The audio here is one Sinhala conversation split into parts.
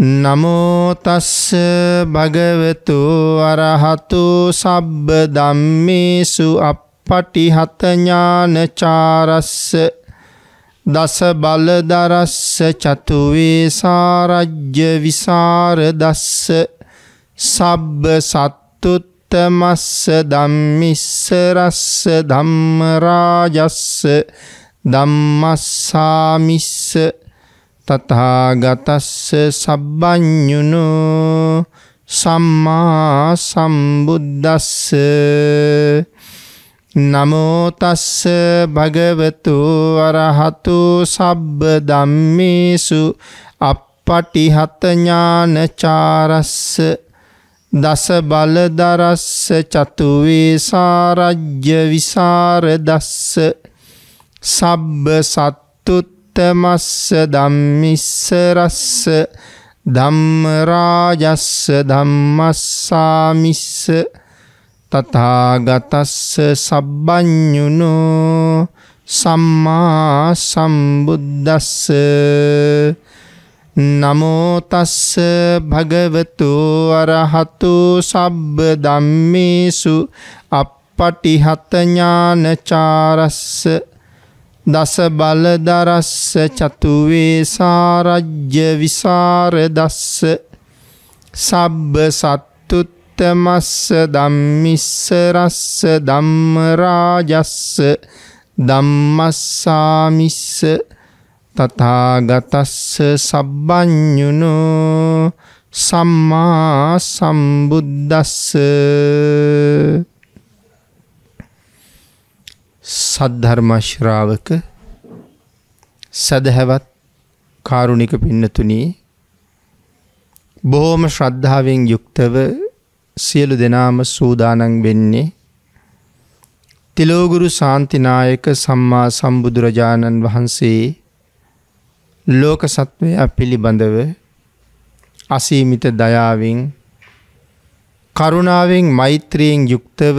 නමෝතස්ස භගවතු අරහතු සබ්බ දම්මේසු අපපටිහතඥානචාරස්ස දස බලදරස්ස චතුවේසාරජ්‍ය විසාරදස්ස සබ්බ සත්තුත්තමස්ස දම්මිස්සරස්ස ධම්මරාජස්ස දම්මස්සාමිස්ස තතහා ගතස්ස සබ්බඥුණු සම්මා සම්බුද්දස්ස නමෝතස්ස භගවතු වරහතු සබ්බ දම්මේසු අපපටිහතඥානචාරස්ස දස බලදරස්ස චතුවේ සාරජ්‍ය විසාරදස්ස සබ්බ සත්තුත් මස්ස ධම්මිස්ස රස්ස ධම්මරාජස්ස ධම්මස්සාමිස්ස තථාගතස්ස සබ්බඤුනෝ සම්මා සම්බුද්දස්ස නමෝ තස්ස භගවතු අරහතු සබ්බ ධම්මේසු අප්පටිහත ඥානචාරස්ස දස බලදරස්ස චතුවේ සාරජ්‍ය විසාරදස්ස සබ්බ සත්තුත්තමස්ස දම්මිස්ස රස්ස දම්මරාජස්ස දම්මස්සාමිස්ස තතාගතස්ස සබ්බ්ඥුනෝ සම්මා සම්බුද්දස්ස සද්ධර්මශ්‍රාවක සැදහැවත් කාරුණික පින්නතුනී බොහෝම ශ්‍රද්ධාවෙන් යුක්තව සියලු දෙනාම සූදානන් වෙන්නේ තිලෝගුරු සාන්තිනායක සම්මා සම්බුදුරජාණන් වහන්සේ ලෝක සත්වය පිළිබඳව අසීමිත දයාවෙන් කරුණාවෙන් මෛත්‍රියෙන් යුක්තව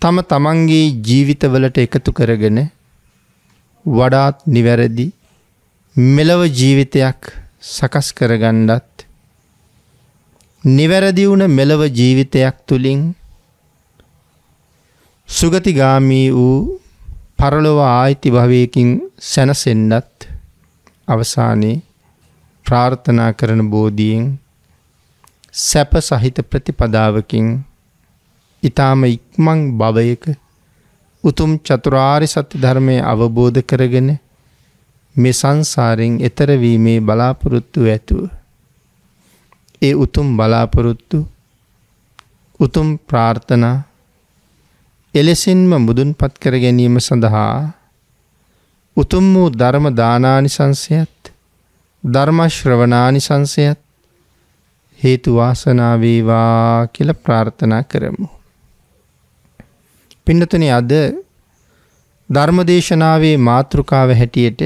තම තමන්ගේ ජීවිතවලට එකතු කරගෙන වඩාත් නිවැරදි මෙලව ජීවිතයක් සකස් කරගණ්ඩත් නිවැරදි වුණ මෙලව ජීවිතයක් තුළින් සුගතිගාමී වූ පරලොව ආයිති භවයකින් සැනසෙන්ඩත් අවසානයේ ප්‍රාර්ථනා කරන බෝධීෙන් සැප සහිත ප්‍රතිපදාවකින් ඉතාම ඉක්මං භවයක උතුම් චතුරාරි සත්‍ය ධර්මය අවබෝධ කරගෙන මේ සංසාරෙන් එතරවීමේ බලාපොරොත්තු ඇතුව. ඒ උතුම් බලාපොරොත්තු උතුම් ප්‍රාර්ථනා එලෙසින්ම මුදුන් පත් කර ගැනීම සඳහා උතුම් වූ ධර්ම දානානිසංසයත් ධර්මශ්‍රවනානිසංසයත් හේතුවාසනාවේවා කියල ප්‍රාර්ථනා කරමු. පින්නතුනේ අද ධර්මදේශනාවේ මාතෘකාව හැටියට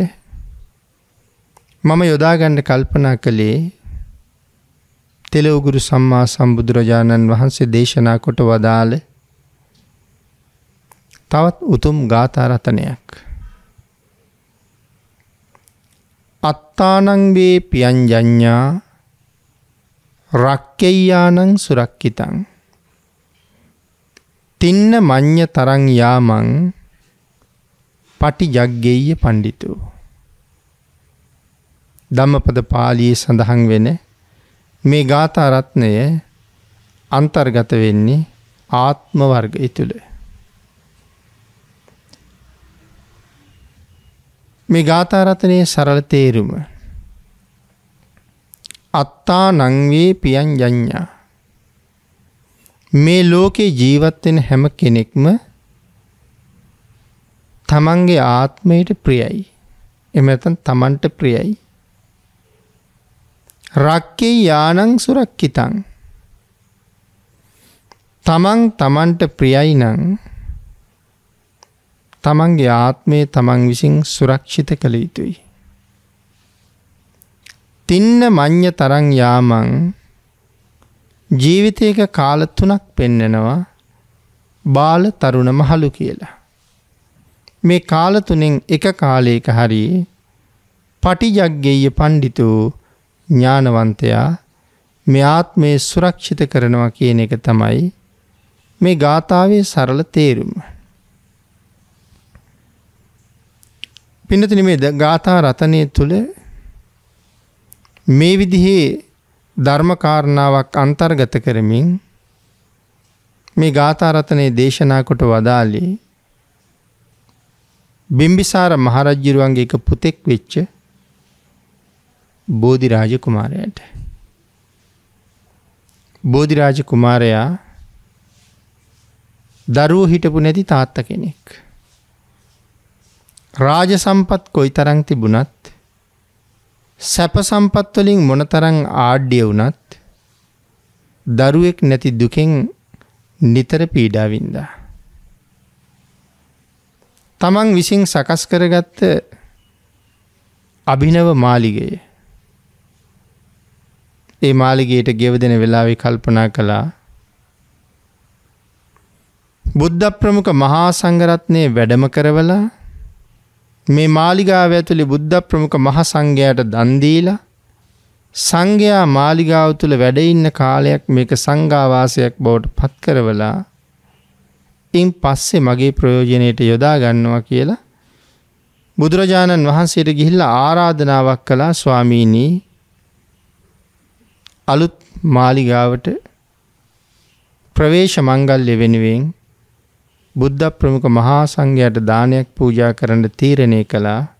මම යොදාගන්න කල්පනා කළේ තෙලවගුරු සම්මා සම්බුදුරජාණන් වහන්සේ දේශනා කොට වදාළ තවත් උතුම් ගාථරතනයක්. අත්තානංවේ පියංජඥා රක්කෙයියානං සුරක්කිතං තින්න මඤ්ඤ තරං යාමං පටි ජග්ගෙය්‍ය පඬිතු ධම්මපද පාලියේ සඳහන් වෙන මේ ගාථා රත්නය අන්තර්ගත වෙන්නේ ආත්ම වර්ගය තුළ මේ ගාථා රත්නයේ සරල තේරුම අත්තා නංවේ පියන් යඤ්ඤා මේ ලෝකේ ජීවත් වෙන හැම කෙනෙක්ම තමන්ගේ ආත්මයට ප්‍රියයි. එහෙම නැත්නම් තමන්ට ප්‍රියයි. රක්කේ යානං සුරක්කිතං තමන් තමන්ට ප්‍රියයි නම් තමන්ගේ ආත්මය තමන් විසින් සුරක්ෂිත කළ යුතුයි. තින්න මං්්‍ය තරං යාමං ජීවිතයක කාල තුනක් පෙන්නනවා බාල තරුණ මහලු කියලා. මේ කාලතුනෙන් එක කාලයක හරි පටිජක්ගෙය පණ්ඩිතු ඥානවන්තයා මේ ආත්මය සුරක්ෂිත කරනවා කියන එක තමයි මේ ගාථාවේ සරල තේරුම. පිනතින මේ ගාථා රතනය තුළ මේ විදිහේ ධර්මකාරණාවක් අන්තර්ගත කරමින් මේ ගාථාරතනයේ දේශනා කොට වදාලේ බිම්බිසාර මහරජ්ජිරුවන්ගේ එක පුතෙක් වෙච්ච බෝධිරාජ කුමාරයට. බෝධිරාජ කුමාරයා දරුව හිටපු නැති තාත්ත කෙනෙක්. රාජ සම්පත් කොයි තරං තිබුණත් සැප සම්පත් වලින් මොනතරම් ආඩ්‍ය වුණත් දරුවෙක් නැති දුකෙන් නිතර පීඩා වින්දා. තමන් විසින් සකස් කරගත්ත අභිනව මාලිගය ඒ මාලිගයට ගෙවදෙන වෙලාවෙ කල්පනා කළා බුද්ධ ප්‍රමුඛ මහා සංගරත්නය වැඩම කරවලා මේ මාලිගාව ඇතුළි බුද්ධ ප්‍රමුඛ මහ සංඝයාට දන්දීලා සංඝයා මාලිගාව තුළ වැඩඉන්න කාලයක් මේක සංඝාවාසයක් බවට පත්කරවලා ඉන් පස්සේ මගේ ප්‍රයෝජනයට යොදා ගන්නවා කියලා බුදුරජාණන් වහන්සේට ගිහිල්ල ආරාධනාවක් කළා ස්වාමීණී අලුත් මාලිගාවට ප්‍රවේශ මංගල්ය වෙනුවෙන් බුද්ධ ප්‍රමුඛ මහා සංඝයට දානයක් පූජා කරන්න තීරණය කළා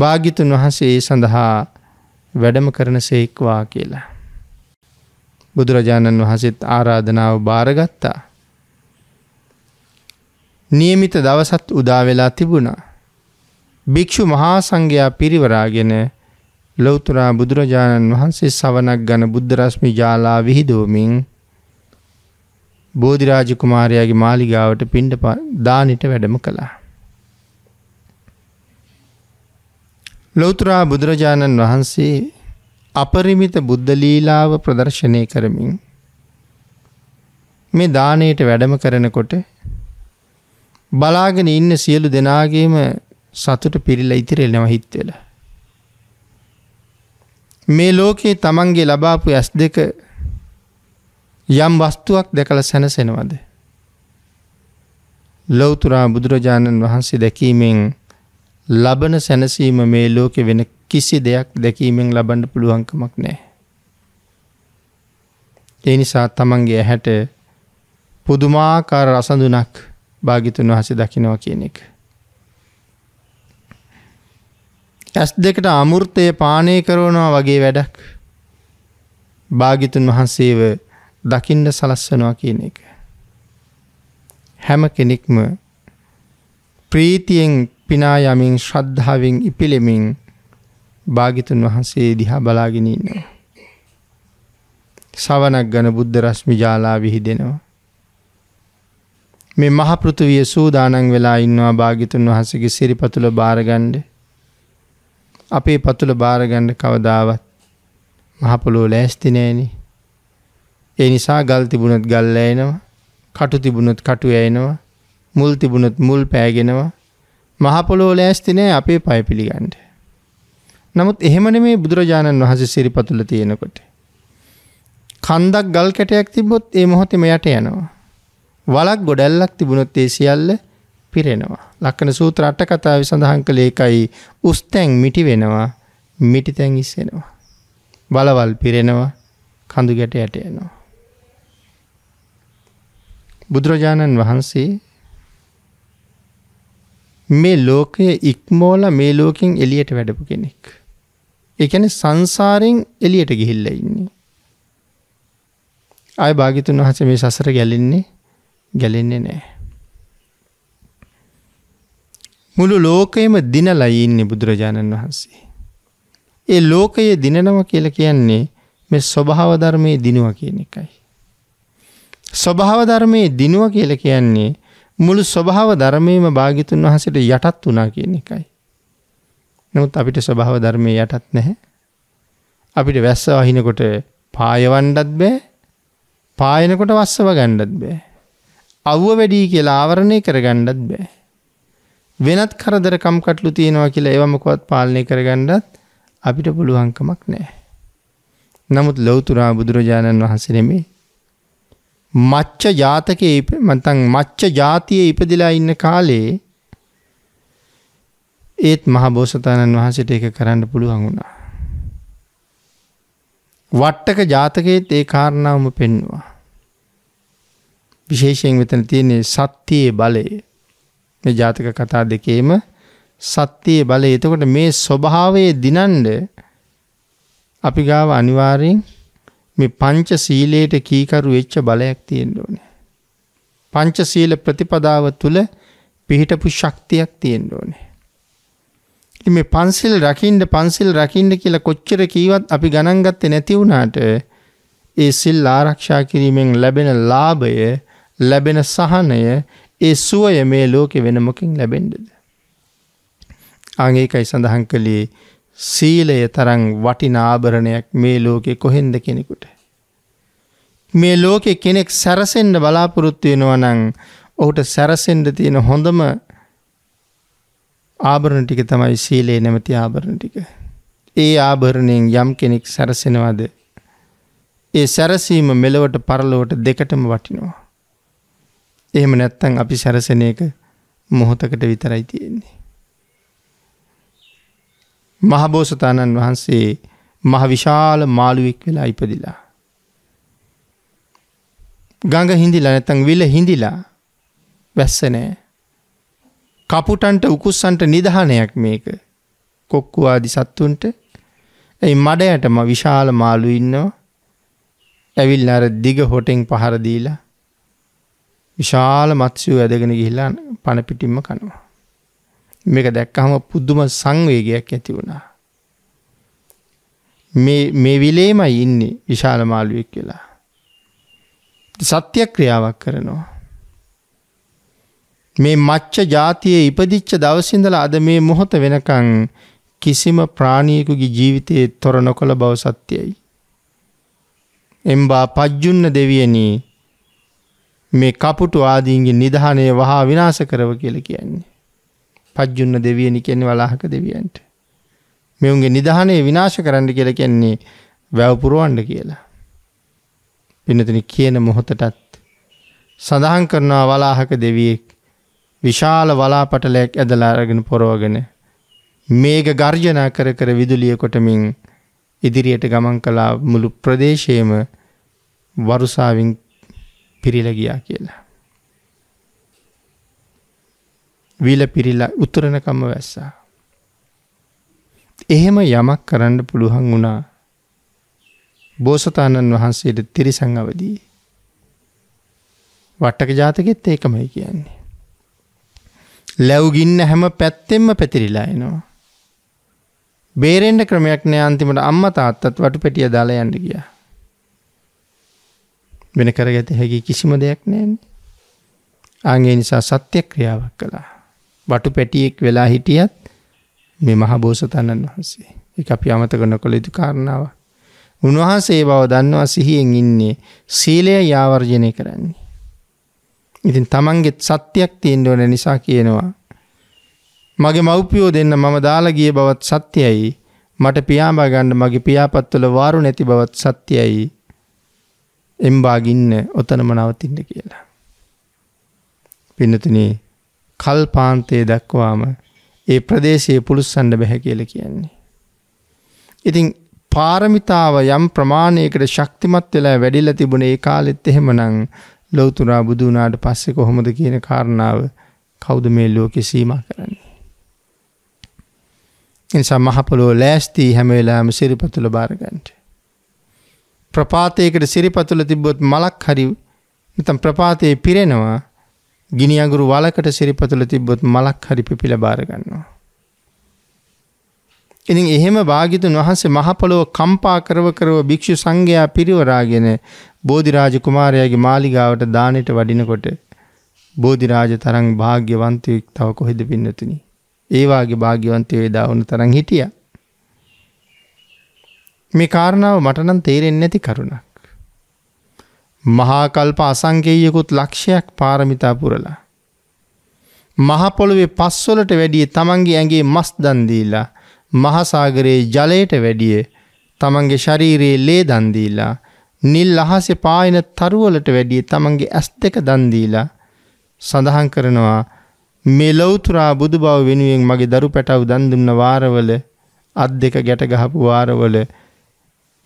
භාගිතුන් වහන්සේ ඒ සඳහා වැඩම කරන සේක්වා කියලා. බුදුරජාණන් වහන්සේත් ආරාධනාව භාරගත්තා. නියමිත දවසත් උදාවෙලා තිබුණා. භික්‍ෂු මහා සංඝයා පිරිවරාගෙන ලොවතුරා බුදුරජාණන් වහන්සේ සවනක් ගන බුද්ධරශ්මි ජාලා විහිදෝමින් බෝධිරාජ කුමාරයාගේ මාලිගාවට පින්ඩ දානට වැඩම කළා. ලෝතුරා බුදුරජාණන් වහන්සේ අපරිමිත බුද්ධලීලාව ප්‍රදර්ශනය කරමින් මේ දානයට වැඩම කරනකොට බලාගෙන ඉන්න සියලු දෙනාගේම සතුට පිරිල ඉතිරෙනව හිත්වෙල. මේ ලෝකයේ තමන්ගේ ලබාපු ඇස් දෙක යම් වස්තුවක් දැකළ සැනසෙනවද. ලොවතුරා බුදුරජාණන් වහන්සේ දැකීමෙන් ලබන සැනසීම මේ ලෝකෙ වෙන කිසි දෙයක් දැකීමෙන් ලබන්ඩ පුළුවන්කමක් නෑ. ඒ නිසා තමන්ගේ හැට පුදුමාකාර රසඳුනක් භාගිතුන් වහස දකිනවා කියන එක. ඇස් දෙකට අමුෘතය පානය කරවනවා වගේ වැඩක් භාගිතුන් වහන්සේව දකින්න සලස්සනවා කියන එක. හැම කෙනෙක්ම ප්‍රීතියෙන් පිනා යමින් ශ්‍රද්ධාවෙන් ඉපිලෙමින් භාගිතුන් වහන්සේ දිහා බලාගෙන ඉන්නවා. සවනක් ගන බුද්ධ රශ්මි ජාලා විහිදෙනවා. මේ මහපෘතුවිය සූදානන් වෙලා ඉන්නවා භාගිතුන් වහසගේ සිරිපතුළ භාරගණ්ඩ අපේ පතුළ භාරගණ්ඩ කවදාවත් මහපොලෝ ලෑස්තිනෑනේ ඒ නිසා ගල් තිබුණත් ගල් ඇයෙනවා කටු තිබුණොත් කටු ඇයෙනවා මුල් තිබුණොත් මුල් පෑගෙනවා මහපොලෝ ලෑස්ති නෑ අපේ පය පිළිගන්ඩ. නමුත් එහෙමන මේ බුදුරජාණන් වහස සිරිපතුල තියෙනකොට. කන්දක් ගල් කැටයක් තිබොත් ඒ මොහොතෙම යට යනවා. වලක් ගොඩැල්ලක් තිබුණොත් ඒ සියල්ල පිරෙනවා. ලක්කන සූත්‍ර අට කතාව සඳහන් කළ ඒකයි උස්තැන් මිටි වෙනවා මිටිතැන් ඉස්සෙනවා. බලවල් පිරෙනවා කඳු ගැට යට යනවා. බුදුරජාණන් වහන්සේ මේ ලෝකය ඉක්මෝල මේ ලෝකින් එලියට වැඩපු කෙනෙක්. එකන සංසාරෙන් එලියට ගිහිල්ල ඉන්නේ. අය භාගිතුන් වහස මේ සසර ගැලෙන්නේ ගැලෙන්නේ නෑ. මුළු ලෝකයම දිනලයිඉන්නේ බුදුරජාණන් වහන්සේ. ඒ ලෝකයේ දිනනව කියල කියන්නේ මේ ස්වභාවධර්මය දිනුව කියන එකයි. ස්වභාව ධර්මයේ දිනුව කියල කියන්නේ මුළු ස්වභාව ධර්මයම භාගිතුන් වහසට යටත් වනා කියන එකයි. නමුත් අපිට ස්වභාව ධර්මය යටත් නැහැ. අපිට වැස්ස වහිනකොට පායවණ්ඩත් බෑ පායනකොට වස්සව ගණ්ඩත් බෑ. අව්ව වැඩී කියලා ආවරණය කර ගණ්ඩත් බෑ. වෙනත් කරදර කම්කටලු තියෙනවා කියලා ඒවමකොත් පාලනය කරගණ්ඩත් අපිට පුළුවන්කමක් නෑ. නමුත් ලොවතුරා බුදුරජාණන් වහන්සනෙමේ මච්ච ජාතකයේ මතන් මච්ච ජාතියේ ඉපදිලා ඉන්න කාලේ ඒත් මහබෝසතාණන් වහන්සට එක කරන්න පුළුවන් වුණා. වට්ටක ජාතකයේත් ඒ කාරණාවම පෙන්වා. විශේෂයෙන් වෙතන තියන්නේ සත්‍යයේ බලය මේ ජාතක කතා දෙකේම සත්‍යයේ බලය එතකොට මේ ස්වභාවයේ දිනන්ඩ අපි ගාව අනිවාරයෙන් මේ පංච සීලයට කීකරු වෙච්ච බලයක් තියෙන්න ඕනේ. පංච සීල ප්‍රතිපදාව තුළ පිහිටපු ශක්තියක් තියෙන්න ඕනේ. ඉතින් මේ පන්සිල් රකින්න පන්සිල් රකින්න කියලා කොච්චර කීවත් අපි ගණන් ගත්තේ නැති වුණාට ඒ සිල් ආරක්ෂා කිරීමෙන් ලැබෙන ලාභය ලැබෙන සහනය ඒ සුවය මේ ලෝකෙ වෙන මොකින් ලැබෙන්නද. අංගේකයි සඳහන් කළේ සීලය තරං වටිනාභරණයක් මේ ලෝකෙ කොහෙන්ද කෙනෙකුට. මේ ලෝකෙ කෙනෙක් සැරසෙන්ඩ බලාපොරොත්තුවෙනවනං ඔහුට සැරසෙන්ඩ තියෙන හොඳම ආභරණ ටික තමයි සීලේ නැමති ආභරණ ටික. ඒ ආභරණයෙන් යම් කෙනෙක් සැරසෙනවාද. ඒ සැරසීම මෙලවට පරලොවට දෙකටම වටිනවා. එහෙම නැත්තං අපි සැරසෙන එක මොහොතකට විතරයි තියෙන්නේ. මහබෝසතාණන් වහන්සේ මහවිශාල මාළුවෙක් වෙලා ඉපදිලා. ගඟ හිඳිලා නැතන් විල හිඳිලා වැස්සනෑ. කපුටන්ට උකුස්සන්ට නිදහනයක් මේක කොක්කුවාදි සත්තුන්ට ඇයි මඩයටම විශාල මාලු ඉන්නවා ඇවිල් අර දිග හොටෙන් පහරදීලා විශාල මත්සයූ ඇදගෙන ගිහිලා පණපිටිම්ම කනවා. මේක දැක්කහම පුදුම සංවේගයක් ඇති වුණා. මේ විලේමයි ඉන්නේ විශාල මාළුවෙක් කියලා. සත්‍ය ක්‍රියාවක් කරනවා. මේ මච්ච ජාතියේ ඉපදිච්ච දවසිඳල අද මේ මොහොත වෙනකං කිසිම ප්‍රාණියකුගේ ජීවිතයේ තොර නොකොළ බව සත්‍යයයි. එම්බා පජ්ජුන්න දෙවියනී මේ කපුටු ආදීන්ගේ නිධානය වහා විනාස කරව කියල කියන්නේ. පජ්ජුන්න දෙවියනි කියන්නේ වලාහක දෙවියන්ට. මෙවුන්ගේ නිධානය විනාශ කරන්න කියලා කියන්නේ වැවපුරුවන්ඩ කියලා. පිනතින කියන මොහොතටත් සඳහන් කරනවා වලාහක දෙවියෙක් විශාල වලාපටලයක් ඇදලා අරගෙන පොරෝගෙන මේක ගර්ජනා කර කර විදුලිය කොටමින් ඉදිරියට ගමන් කලා මුළු ප්‍රදේශයේම වරුසාවින් පිරිලගියා කියලා. විල පිරිල්ලා උතුරණකම වැස්සා. එහෙම යමක් කරන්න පුළුවන් වුණා බෝසතාණන් වහන්සේට තිරිසං අවදී. වට්ටක ජාතකෙත් ඒකමයි කියන්නේ. ලැව්ගින්න හැම පැත්තෙම පැතිරිලා එනවා. බේරෙන්ඩ ක්‍රමයක් නෑ අන්තිමට අම්ම තාත්තත් වටු පෙටිය දාල යන්න ගිය. වෙන කරගත හැකි කිසිම දෙයක් නෑන්නේ. අගේ නිසා සත්‍යය ක්‍රියාවක් කලා. වටු පැටියෙක් වෙලා හිටියත් මේ මහ බෝසතණන් වහන්සේ එක අපි අමතක නොකළ යුතු කාරණාව. උන්වහන්සේ බව දන්නවා සිහියෙන් ඉන්නේ සීලය යාවර්ජනය කරන්නේ. ඉතින් තමන්ගෙත් සත්‍යයක් තියෙන්ඩ ඕන නිසා කියනවා. මගේ මව්පියෝ දෙන්න මම දාලා ගිය බවත් සත්‍යයයි මට පියාඹාගන්න මගේ පියාපත්වල වාරු නැති බවත් සත්‍යයයි එම්බාගින්න ඔතනම නවතින්න කියලා. පින්නතුනේ කල්පාන්තය දක්වාම ඒ ප්‍රදේශයේ පුළුස්සන්න බැහැ කියල කියන්නේ. ඉතිං පාරමිතාව යම් ප්‍රමාණයකට ශක්තිමත් වෙලා වැඩිල්ල තිබුණ ඒ කාලෙත් එහෙමනං ලොවතුරා බුදුනාට පස්සෙ කොහොමද කියන කාරණාව කෞුද මේ ලෝකෙ සීම කරන්නේ. එනිසා මහපොලෝ ලෑස්තිී හැමවෙලාම සිරිපතුළ බාරගන්ට. ප්‍රපාතයකට සිරිපතුල තිබ්බොත් මලක් හරි නතම් ප්‍රපාතයේ පිරෙනවා ගිනිියගුරු වලකට සිරිපතුල තිබ්බොත් මලක් හරි පිපිල බාරගන්නවා. ඉතින් එහෙම භාගිතුන් වහන්සේ මහපොළොව කම්පා කරව කරව භික්‍ෂු සංඝයා පිරිවරාගෙන බෝධිරාජ කුමාරයාගේ මාලිගාවට දානයට වඩිනකොට බෝධිරාජ තරං භාග්‍යවන්තයෙක් තව කොහෙද පින්නතුනි. ඒවාගේ භාග්‍යවන්තය දාවුණු තරං හිටිය. මේ කාරණාව මටනම් තේරෙන් නැති කරුණක්. මහාකල්ප අසංකේයකුත් ලක්ෂයක් පාරමිතා පුරලා. මහපොළොවේ පස්වලට වැඩිය තමන්ගේ ඇගේ මස් දන්දීලා මහසාගරයේ ජලයට වැඩිය තමන්ගේ ශරීරයේ ලේ දන්දීලා නිල් අහසේ පායන තරුවලට වැඩිය තමන්ගේ ඇස් දෙක දන්දීලා සඳහන් කරනවා මෙලොවතුරා බුදු බව වෙනුවෙන් මගේ දරු පැටව් දන්දුන්න වාරවල අත් දෙක ගැටගහපු වාරවල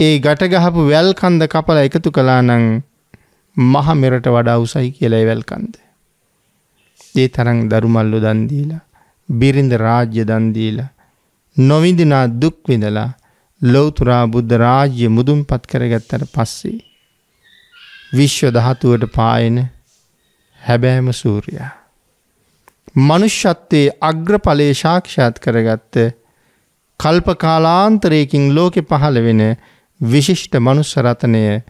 ඒ ගටගහපු වැල්කන්ද කපල එකතු කලා නං මහ මෙරට වඩා උසයි කියලා වැල්කන්ද. ඒ තරන් දරුමල්ලු දන්දීලා බිරිඳ රාජ්‍ය දන්දීලා නොවිදිනා දුක්විඳලා ලොවතුරා බුද්ධ රාජ්‍ය මුදුම් පත් කරගත්තට පස්සේ. විශ්ව දහතුවට පායන හැබෑම සූරයා. මනුෂ්‍යත්වයේ අග්‍රඵලේ ශාක්ෂාත් කරගත්ත කල්පකාලාන්තරයකින් ලෝකෙ පහළ වෙන විශිෂ්ට මනුස්සරතනය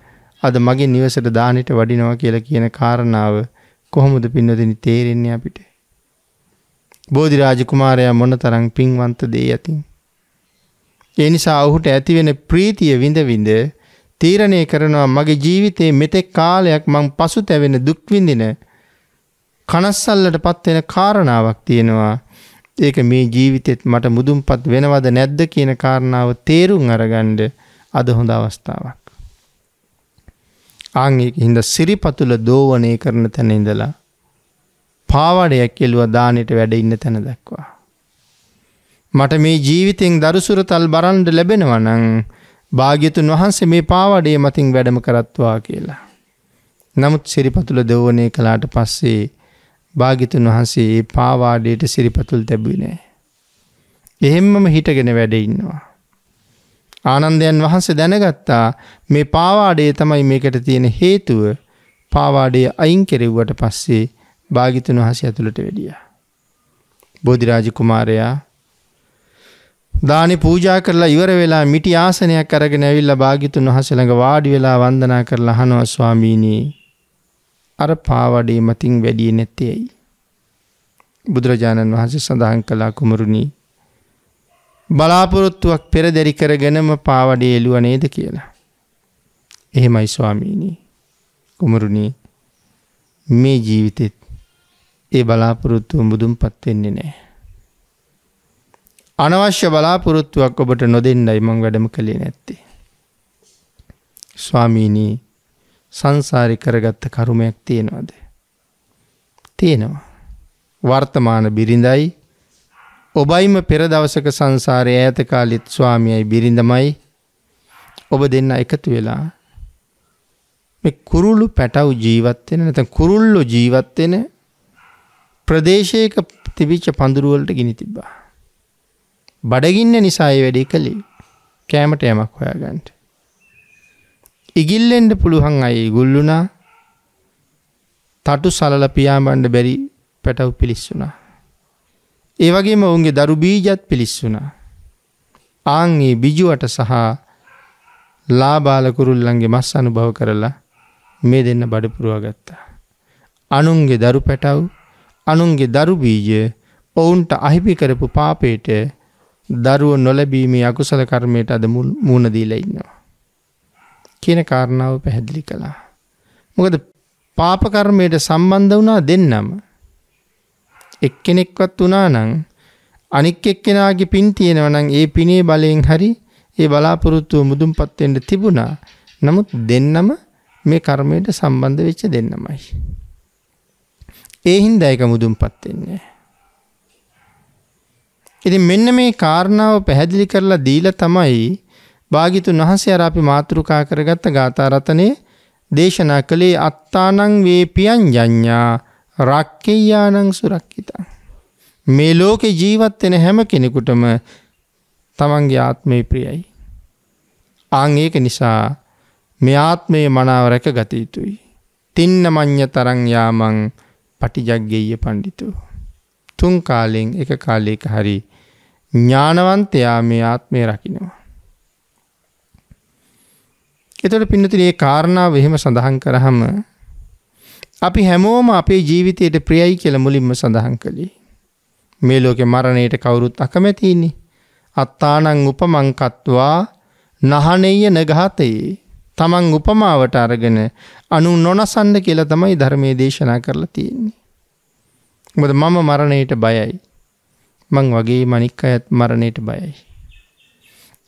අද මගේ නිවසට දානෙට වඩිනවා කියලා කියන කාරණාව කොහොමද පින්නදෙන තේරෙන්නේ අපිට. බෝධි රාජකුමාරයා මොනතරම් පින්වන්ත දේ යතින්. ඒ නිසා ඔහුට ඇතිවෙන ප්‍රීතිය විඳ විඳ තීරණය කරනවා මගේ ජීවිතේ මෙතෙක් කාලයක් මං පසුතැවෙන දුක් විඳින කනස්සල්ලට පත්වෙන කාරණාවක් තියෙනවා. ඒක මේ ජීවිතෙත් මට මුදුන්පත් වෙනවද නැද්ද කියන කාරණාව තේරුම් අරගන්ඩ අද හොඳ අවස්ථාවක්. ආංගේක හින්ද සිරිපතුල දෝවනය කරන තැන ඉඳලා පාවඩයක් කෙල්ුව දානයට වැඩ ඉන්න තැන දක්වා. මට මේ ජීවිතෙන් දරුසුරතල් බරන්ඩ ලැබෙනවනං භාග්‍යතුන් වහන්සේ මේ පාවඩේ මතින් වැඩම කරත්වා කියලා. නමුත් සිරිපතුල දෝවනය කලාට පස්සේ භාගිතුන් වහන්සේ පාවාඩයට සිරිපතුල් තැබිනෑ. එහෙම්මම හිටගෙන වැඩඉන්නවා. ආනන්දයන් වහන්සේ දැනගත්තා මේ පාවාඩේ තමයි මේකට තියෙන හේතුව පාවාඩේ අයින් කෙරෙව්වට පස්සේ භාගිතුන් වහස ඇතුළට වැඩිය. බෝධිරාජ කුමාරයා දානි පූජා කරලා ඉවර වෙලා මිටි ආසනයක් අරගෙන ඇවිල්ලා භාගිතුන් වහසළඟ වාඩි වෙලා වන්දනා කරලා අහනවා ස්වාමීනී අර පාවඩේ මතින් වැඩිය නැත්තේයි. බුදුරජාණන් වහන්සේ සඳහන් කළා කුමරුණී බලාපොරොත්තුවක් පෙරදැරි කරගෙනම පාවඩේ එලුව නේද කියලා. එහෙමයි ස්වාමීනී කුමරුණී මේ ජීවිතෙත් ඒ බලාපොරොත්තුව බුදුම් පත්වෙන්නේ නෑ. අනවශ්‍ය බලාපොරොත්තුවක් ඔබට නොදෙන්නයි මං වැඩම කළේ නැත්තේ. ස්වාමීනී සංසාරි කරගත්ත කරුමයක් තියෙනවාද. තියෙනවා. වර්තමාන බිරිඳයි ඔබයිම පෙර දවසක සංසාරය ඈත කාලෙත් ස්වාමියයි බිරිඳමයි ඔබ දෙන්න එකතු වෙලා මේ කුරුළු පැටව් ජීවත් වෙන නැත්නම් කුරුල්ලෝ ජීවත් වෙන ප්‍රදේශයක තිබිච්ච පඳුරු වලට ගිනි තිබ්බා. බඩගින්න නිසා ඒ වැඩේ කළේ. කෑමට යමක් හොයාගන්න. ඉගිල්ලෙන්ට පුළුවන් අය ඉගුල්ලුණා. තටු සලල පියාඹන්න බැරි පැටව් පිලිස්සුණා. ඒවගේම ඔවුන්ගේ දරු බීජත් පිලිස්සුනා. ආංගේ බිජුවට සහ ලාබාලකුරුල්ලන්ගේ මස් අනුභව කරලා මේ දෙන්න බඩපුරුව ගත්තා. අනුන්ගේ දරු පැටව් අනුන්ගේ දරු බීජ ඔවුන්ට අහිපි කරපු පාපේට දරුව නොලැබීමේ අකුසල කර්මයට අද මුණදීල ඉන්නවා. කියන කාරණාව පැහැදිලි කළා. මොකද පාපකර්මයට සම්බන්ධ වනා දෙන්නම එක්කෙනෙක්වත් වුණා නම් අනික් එක්කෙනාගේ පින් තියෙනවා නම් ඒ පිනේ බලයෙන් හරි ඒ බලාපොරොත්තුව මුදුන්පත් වෙන්න තිබුණා. නමුත් දෙන්නම මේ කර්මයට සම්බන්ධ වෙච්ච දෙන්නමයි. ඒ හින්දා ඒක මුදුන්පත් වෙන්නේ. ඉතින් මෙන්න මේ කාරණාව පැහැදිලි කරලා දීලා තමයි භාගිතුන් වහන්සේ අර අපි මාතෘකා කරගත්ත ගාථා රතනේ දේශනා කළේ අත්තානං වේ පියං යඤ්ඤා රක්කයානං සුරක්කිතා. මේ ලෝකෙ ජීවත්වෙන හැම කෙනෙකුටම තමන්ගේ ආත්මය ප්‍රියයි. අං ඒක නිසා මේ ආත්මයේ මනාව රැක ගත යුතුයි. තින්න මං්්‍ය තරං යාමං පටිජක්ගෙය පණ්ඩිතු. තුන් කාලෙෙන් එක කාලයක හරි ඥානවන්තයා මේ ආත්මය රකිනවා. එතට පින්නතිරේ කාරණාව එහෙම සඳහන් කරහම අපි හැමෝම අපේ ජීවිතයට ප්‍රියයි කියල මුලින්ම සඳහන් කළේ. මේ ලෝකෙ මරණයට කවුරුත් අකමැතින්නේ. අත්තානං උපමංකත්වා නහනෙය නගාතයේ තමන් උපමාවට අරගෙන අනු නොනසන්න කියලා තමයි ධර්මය දේශනා කරලා තියෙන්නේ. බද මම මරණයට බයයි. මං වගේ මනික් අයත් මරණයට බයයි.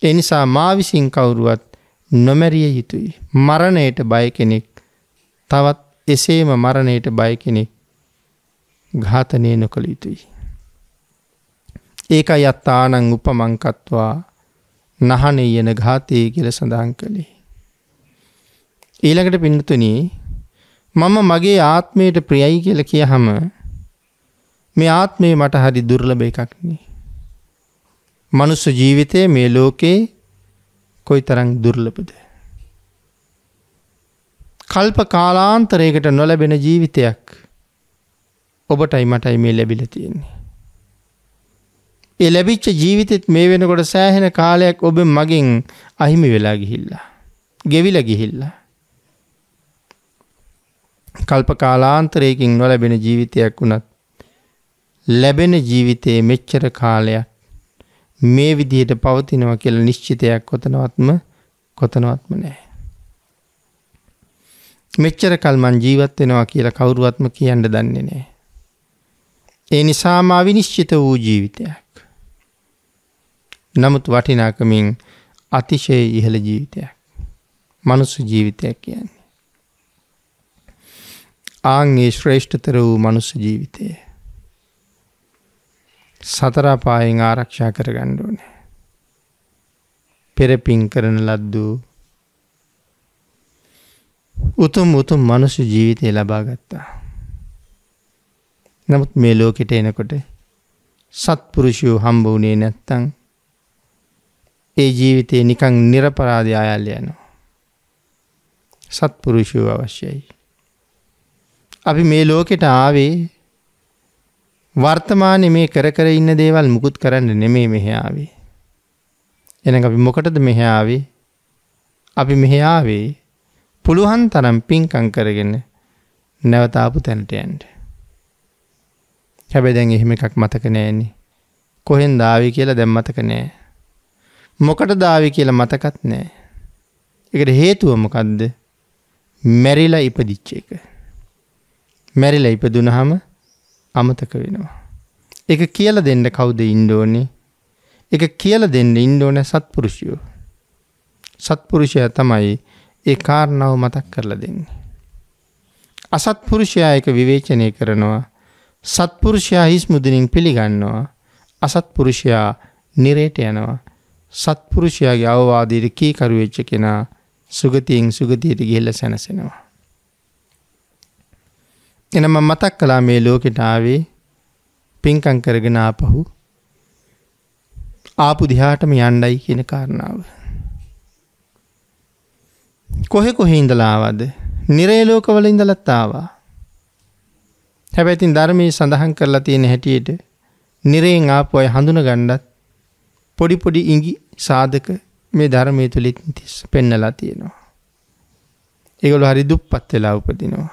එනිසා මාවිසින් කවුරුවත් නොමැරිය යුතුයි. මරණයට බය කෙනෙක් තවත් එසේම මරණයට බය කෙනෙක් ඝාතනය නොකළ යුතුයි. ඒක අයත්තානං උපමංකත්වා නහනේ යන ඝාතයේ කියල සඳහන් කළේ. ඊළඟට පින්නතුනී මම මගේ ආත්මයට ප්‍රියයි කියල කිය හම මේ ආත්මය මට හරි දුර්ලබ එකක්නේ. මනුස්ස ජීවිතය මේ ලෝකේ කොයි තරං දුර්ලපද. කල්ප කාලාන්තරයකට නොලැබෙන ජීවිතයක් ඔබටයි මටයි මේ ලැබිල තියෙන්නේ. එ ලැබිච්ච ජීවිතෙත් මේ වෙනකොට සෑහෙන කාලයක් ඔබ මගින් අහිමි වෙලා ගිහිල්ලා. ගෙවිල ගිහිල්ලා. කල්ප කාලාන්තරයකින් නොලැබෙන ජීවිතයක් වුණත් ලැබෙන ජීවිතයේ මෙච්චර කාලයක් මේ විදියට පවතිනව කියල නිශ්චිතයක් කොතනවත්ම කොතනවත්ම නෑ. මෙච්චර කල් මං ජීවත් වෙනවා කියලා කවුරුවත්ම කියන්න දන්නේ නෑ. ඒ නිසාම අවිනිශ්චිත වූ ජීවිතයක්. නමුත් වටිනාකමින් අතිශය ඉහළ ජීවිතයක්. මනුස්සු ජීවිතයක් කියන්නේ. ආංගේ ශ්‍රේෂ්ඨතර වූ මනුස්ස ජීවිතය. සතරාපායෙන් ආරක්ෂා කරගණ්ඩෝනෑ. පෙරපින් කරන ලද්දූ උතුම් උතුම් මනුෂ්‍ය ජීවිතය ලබා ගත්තා. නමුත් මේ ලෝකෙට එනකොට සත්පුරුෂයෝ හම්බ වුණේ නැත්තං ඒ ජීවිතය නිකං නිරපරාධ අයල් යනවා. සත්පුරුෂයෝ අවශ්‍යයි. අපි මේ ලෝකෙට ආවේ වර්තමානය මේ කරකර ඉන්න දේවල් මුකුත් කරන්න නෙමේ මෙහාවේ. එන අපි මොකටද මෙහාවේ අපි මෙහාවේ පුළුවන් තරම් පින්කං කරගෙන නැවතාපු තැනට ඇන්ට. හැබැ දැන් එහෙම එකක් මතක නෑනේ. කොහෙන් දාවි කියලා දැම් මතක නෑ. මොකට දාවි කියලා මතකත් නෑ. එකට හේතුව මොකක්ද මැරිලා ඉපදිච්ච එක. මැරිල ඉපදුනහම අමතක වෙනවා. එක කියල දෙන්න කවුද ඉන්ඩෝනේ එක කියල දෙන්න ඉන්ඩෝන සත්පුරුෂයෝ. සත්පුරුෂය තමයි ඒ කාරණාව මතක් කරලා දෙන්නේ. අසත්පුරුෂයායක විවේචනය කරනවා සත්පුරුෂයා හිස් මුදනින් පිළිගන්නවා අසත්පුරුෂයා නිරේට යනවා සත්පුරුෂයාගේ අවවාදීට කීකරුවෙච්ච කෙනා සුගතියෙන් සුගතියට ගෙල්ල සැනසෙනවා. එනම මතක් කලා මේ ලෝකෙට ආවේ පින්කං කරගෙන ආපහු ආපු දිහාටම යණ්ඩයි කියන කාරණාව. කොහෙ කොහෙ ඉඳලාවද නිරේලෝකවල ඉඳලත්තාවා. හැබැතින් ධර්මය සඳහන් කරලා තියෙන හැටියට නිරයෙන් ආපු අය හඳුන ගණ්ඩත් පොඩිපොඩි ඉඟි සාධක මේ ධර්මය තුළිත් තිස් පෙන්නලා තියෙනවා. ඒගොලු හරි දුප්පත් වෙලා උපදිනවා.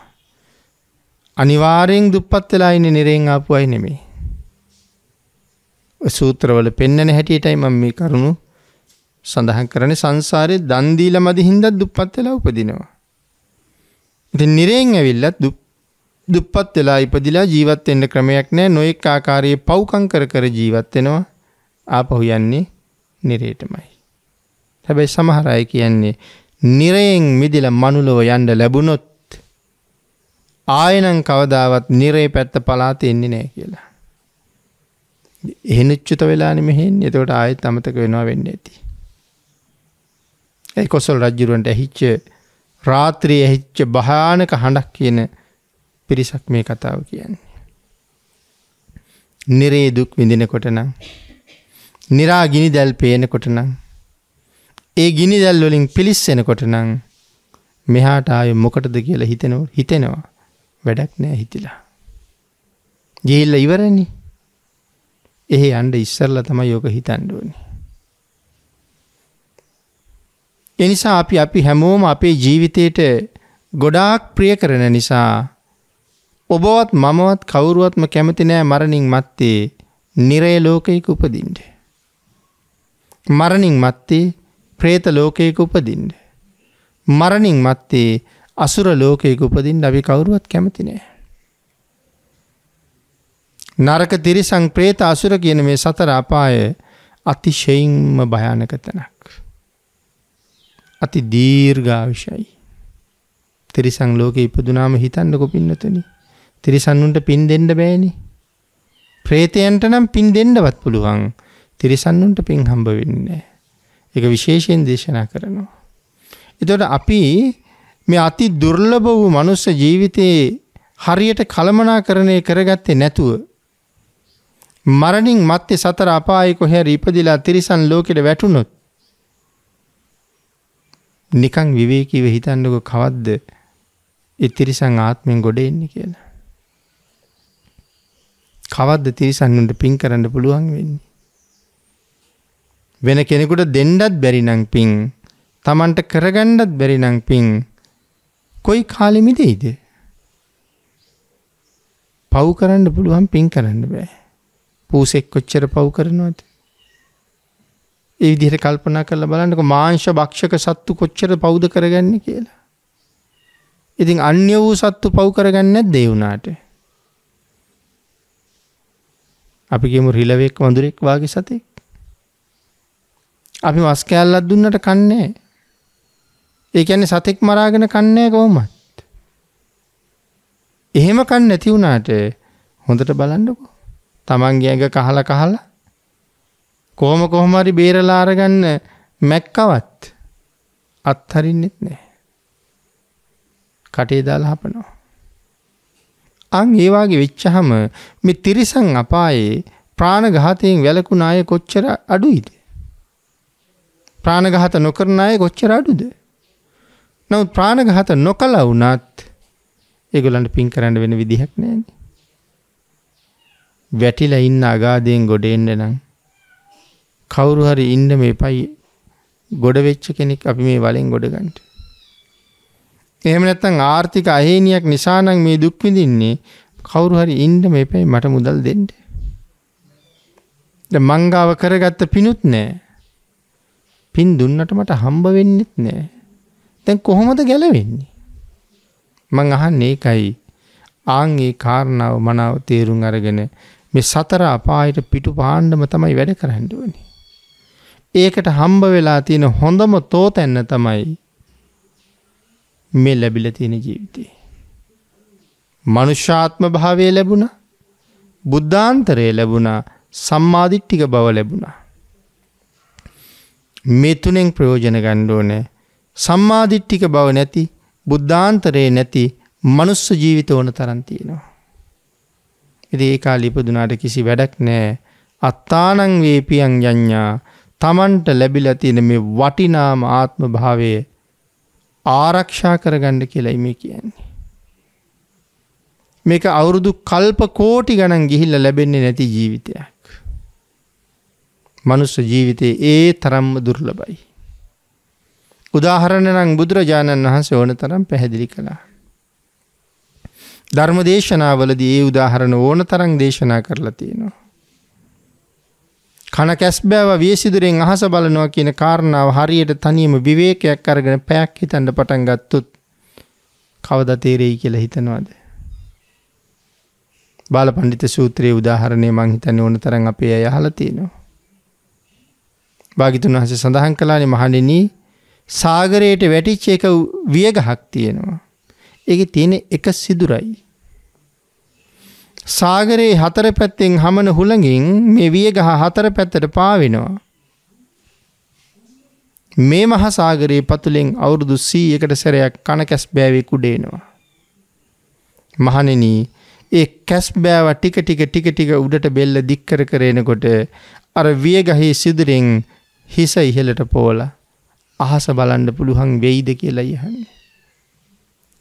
අනිවාරයෙන් දුප්පත් වෙලා ඉන්න නිරෙන් ආපු අයි නෙමේ. සූත්‍රවල පෙන්නන හැටියටයි මම මේ කරුණු සඳහන් කරන සංසාරය දන්දීල මදි හින්දත් දුප්පත් වෙලා උපදිනවා. ඉති නිරයෙන් ඇවිල්ලත් දුප්පත් වෙලා ඉපදිලා ජීවත් එන්න ක්‍රමයක් නෑ නොයෙක් ආකාරයේ පෞකං කර කර ජීවත් වෙනවා ආපහු යන්නේ නිරේටමයි. හැබැයි සමහර අය කියන්නේ නිරයෙන් මිදිලා මනුලොව යන්න ලැබුණොත් ආයනං කවදාවත් නිරේ පැත්ත පලාත එන්නේ නෑ කියලා. එහෙනුච්චුත වෙලානි මෙහෙන් එතකොට ආයෙත් අමතක වෙනවා වෙන්න ඇති. ඒ කොසල් රජ්ජුරුවන්ට ඇහිච්ච රාත්‍රී ඇහිච්ච භානක හඬක් කියන පිරිසක් මේ කතාව කියන්නේ. නිරේ දුක් විඳිනකොට නම් නිරා ගිනි දැල් පේනකොට නම් ඒ ගිනි දැල් වලින් පිලිස්සෙනකොට නම් මෙහාට ආය මොකටද කියලා හිතෙනව හිතෙනවා වැඩක් නෑ හිතිලා. ගිහිල්ල ඉවරණි එහි අන්ඩ ඉස්සරල තමයි යෝක හිතන්ඩුවනි. එනිසා අපි අපි හැමෝම අපේ ජීවිතයට ගොඩාක් ප්‍රිය කරන නිසා ඔබවත් මමවත් කවුරුවත්ම කැමති නෑ මරණින් මත්තේ නිරය ලෝකයක උපදින්ට. මරණින් මත්තේ ප්‍රේත ලෝකයක උපදින්ට. මරණින් මත්තේ අසුර ලෝකයක උපදින් අපි කවුරුවත් කැමති නෑ. නරක තිරිසං ප්‍රේත අසුර කියන මේ සතර අපාය අතිශයින්ම භයානක තැනක්. අති දීර්ඝාවිෂයි. තිරිසං ලෝක ඉපදුනාම හිතන්න කොපින්නතන. තිරිසන්නුන්ට පින් දෙන්න බෑනි. ප්‍රේතයන්ට නම් පින් දෙන්නවත් පුළුවන් තිරිසන්නුන්ට පින් හම්බ වෙන්නේ. එක විශේෂයෙන් දේශනා කරනවා. එතොට අපි මේ අති දුර්ලභ වූ මනුස්ස ජීවිතයේ හරියට කළමනා කරණය කරගත්තේ නැතුව. මරණින් මත්තේ සතර අපායකොහැ රීපදිලා තිරිසන් ලෝකෙට වැටුනොත් නිකං විවේකීව හිතන්නක කවද්ද ඉතිරිසං ආත්මෙන් ගොඩ එන්න කියලා. කවද්ද තිරිසන්නුන්ට පින් කරන්න පුළුවන් වෙන්නේ. වෙන කෙනෙකුට දෙන්නත් බැරිනං පින් තමන්ට කරගණ්ඩත් බැරිනං පින් කොයි කාලෙමිදෙයිද. පව් කරන්න පුළුවන් පින් කරන්න බෑ. පූසෙක් කොච්චර පව් කරනවද. ඒ විදිහට කල්පනා කරලා බලන්නක මාංශ භක්ෂක සත්තු කොච්චර පෞද කරගන්න කියලා. ඉතින් අන්‍ය වූ සත්තු පව් කරගන්න දෙවුනාට. අපිගේම රිලවෙක් වඳුරෙක් වගේ සතෙක්. අපි වස් කෑල්ලක් දුන්නට කන්නේ. ඒ කියන්නේ සතෙක් මරාගෙන කන්නේ කොහොමත්. එහෙම කන්නේ නැති වුණාට හොඳට බලන්නකෝ. Taman ගෑඟ කහලා කහලා කොහොම කොහොම හරි බේරලා අරගන්න මැක්කවත් අත්හරින්නෙත් නැහැ. කටේ දාලා හපනවා. අන් ඒ වාගේ වෙච්චහම මේ තිරිසන් අපායේ ප්‍රාණඝාතයෙන් වැළකුණ අය කොච්චර අඩුයිද? ප්‍රාණඝාත නොකරන අය කොච්චර අඩුද? නමුත් ප්‍රාණඝාත නොකළා වුණත් ඒගොල්ලන්ට පින් කරන්න වෙන විදිහක් නැහැ නේ. වැටිලා ඉන්න අගාධයෙන් ගොඩ එන්න නම් කවුරු හරි ඉන්න මේ පයි ගොඩ වෙච්ච කෙනෙක් අපි මේ වලෙන් ගොඩ ගන්නට. එහෙම නැත්නම් ආර්ථික අහේනියක් නිසා නම් මේ දුක් විඳින්නේ කවුරු හරි ඉන්න මේ පැයි මට මුදල් දෙන්න. ද මංගාව කරගත්ත පිනුත් නෑ. පින් දුන්නට මට හම්බ වෙන්නෙත් නෑ. දැන් කොහොමද ගැලවෙන්නේ? මං අහන්නේ ඒකයි. ආන් ඒ කාරණාව මනාව තේරුම් අරගෙන මේ සතර අපායට පිටු පාණ්ඩම තමයි වැඩ කරන්න ඕනේ. ඒකට හම්බ වෙලා තියෙන හොඳම තෝතැන්න තමයි මේ ලැබිල තියෙන ජීවිතේ. මනුෂ්‍යාත්ම භාවය ලැබුණ බුද්ධාන්තරය ලැබුණා සම්මාධිට්ටික බව ලැබුණා. මෙතුනෙන් ප්‍රයෝජන ගණ්ඩෝනෑ සම්මාධිට්ටික බව නැති බුද්ධාන්තරයේ නැති මනුස්ස ජීවිත ඕන තරන්තියනවා. ඉදේ කාලිපදුනාට කිසි වැඩක් නෑ අත්තානං වේපියන් යඥ්ඥා තමන්ට ලැබිලා තියෙන මේ වටිනාම ආත්ම භාවය ආරක්ෂා කරගණ්ඩ කියලා මේ කියන්නේ. මේක අවුරුදු කල්ප කෝටි ගණන් ගිහිල්ල ලැබෙන්නේ නැති ජීවිතයක්. මනුස්ස ජීවිතයේ ඒ තරම්ම දුර්ලබයි. උදාහරණනං බුදුරජාණන් වහන්සේ ඕන තරම් පැහැදිලි කළා. ධර්ම දේශනාවලදී ඒ උදාහරණ ඕන තරං දේශනා කරලා තියෙනවා. කන කැස්බෑව වියසිදුරෙන් අහස බලනවා කියන කාරණාව හරියට තනියම විවේකයක් අරගෙන පැයක් හිතන්න පටන් ගත්තොත් කවදා තේරෙයි කියලා හිතනවාද? බාලපඬිත සූත්‍රයේ උදාහරණය මං හිතන්නේ ඕන තරම් අපේ අය අහලා තියෙනවා. භාගිතුන් වහන්සේ සඳහන් කළානේ මහණෙනි සාගරයට වැටිච්ච එක වියගහක් තියෙනවා. ඒකේ තියෙන එක සිදුරයි. සාගරයේ හතර පැත්තෙන් හමන හුළඟින් මේ වියගහ හතර පැත්තට පාවෙනවා. මේ මහා සාගරයේ පතුලෙන් අවුරුදු 100කට සැරයක් කන කැස්බෑවේ කුඩේනවා. මහණෙනි, ඒ කැස්බෑව ටික ටික ටික ටික උඩට බෙල්ල දික් කර කර එනකොට අර වියගහේ සිදුරෙන් හිස ඉහළට පෝලා අහස බලන්න පුළුවන් වෙයිද කියලා යහන්නේ.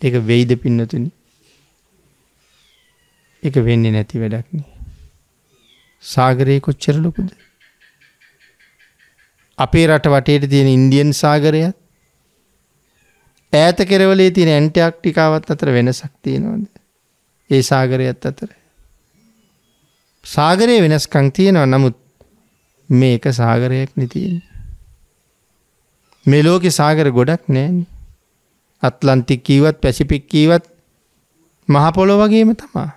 ඒක වෙයිද පින්නතුනි. එක වෙන්නේ නැති වැඩක්නේ. සාගරයේ කොච්චර ලොකුද. අපේ රට වටේට තියෙන ඉන්දියන් සාගරයත් ඈත කෙරවලේ තියෙන ඇන්ටයක් ටිකාවත් අතර වෙනසක් තියෙනවද. ඒ සාගරයත් අතර. සාගරය වෙනස්කං තියෙනව නමුත් මේක සාගරයක් නතියෙන්. මෙලෝකෙ සාගර ගොඩක් නෑන. අත්ලන්තික් කීවත් පැසිපික් කීවත් මහපොලො වගේම තමා.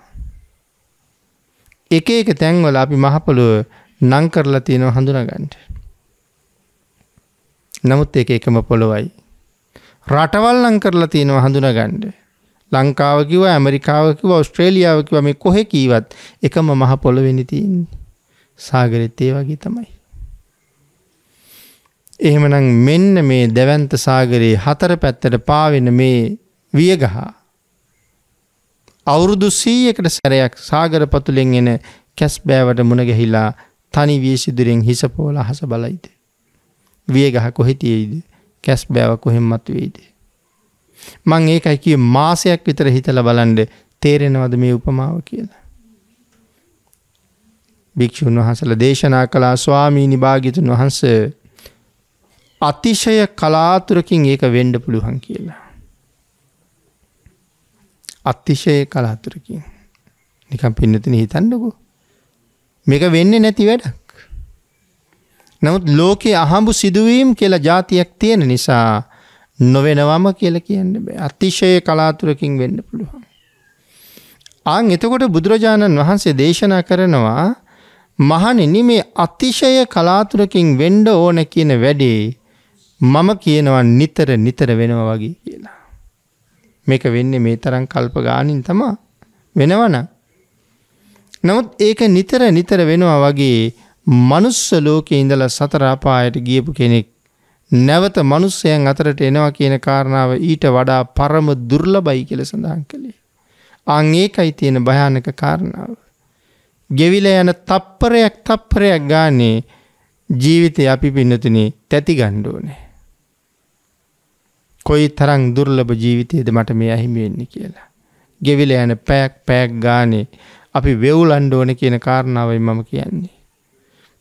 එක එක තැන්වල අපි මහපොළුව නං කරලා තියෙනව හඳුනගන්ට. නමුත් එක එකම පොළොවයි. රටවල් ලං කරලා තියෙනව හඳුනගන්ඩ. ලංකාවකිව ඇමරිකාවකිව ඔස්ට්‍රේලියාවකිව මේ කොහෙ කීවත් එකම මහ පොළොවෙනි තියන් සාගරෙත්තේ වගේ තමයි. එහෙමනම් මෙන්න මේ දැවන්ත සාගරයේ හතර පැත්තට පාවෙන මේ වියගහා අවුරුදු සීයකට සැරයක් සාගර පතුළෙන් එන කැස් බෑවට මුණගැහිලා තනි වීසිදුරෙන් හිසපෝල හස බලයිද. වියගහ කොහෙතියෙයිද කැස් බෑව කොහෙම්මත් වෙයිද. මං ඒකයි කිය මාසයක් විතර හිතල බලන්ඩ තේරෙනවද මේ උපමාව කියලා. භික්‍ෂූන් වහන්සල දේශනා කලා ස්වාමීනි භාගිතුන් වහන්ස අතිශය කලාතුරකින් ඒක වෙන්ඩ පුළුවන් කියලා. අත්තිශය කලාතුරකින් නිකම් පින්නතින හිතන්නකු මේක වෙන්න නැති වැඩක් නමුත් ලෝකයේ අහඹු සිදුවීම් කියලා ජාතියක් තියෙන නිසා නොවෙනවම කියල කියන්න අතිශය කලාතුරකින් වෙන්න පුළුවන් අං එතකොට බුදුරජාණන් වහන්සේ දේශනා කරනවා මහනෙනි මේ අතිශය කලාතුරකින් වෙන්ඩ ඕන කියන වැඩේ මම කියනවා නිතර නිතර වෙනවා වගේ කියලා මේක වෙන්නේ මේ තරම් කල්ප ගානින් තමා වෙනවන. නමුත් ඒක නිතර නිතර වෙනවා වගේ මනුස්ස ලෝකේ ඉඳලා සතරාපායට ගියපු කෙනෙක් නැවත මනුස්සයන් අතරට එනවා කියන කාරණාව ඊට වඩා පරම දුර්ලබයි කියල සඳහන් කළේ. අං ඒකයි තියෙන භයානක කාරණාව. ගෙවිල යන තප්පරයක් තප්පරයක් ගානේ ජීවිතය අපි පින්නතුනේ තැති ගණ්ඩෝනෑ. කොයි තරං දුර්ලභ ජීවිතයේද මට මේ අහිමි වෙන්නේ කියලා. ගෙවිල යන පැයක් පැයක් ගානේ අපි වෙව්ලන්ඩ ඕන කියන කාරණාවයි මම කියන්නේ.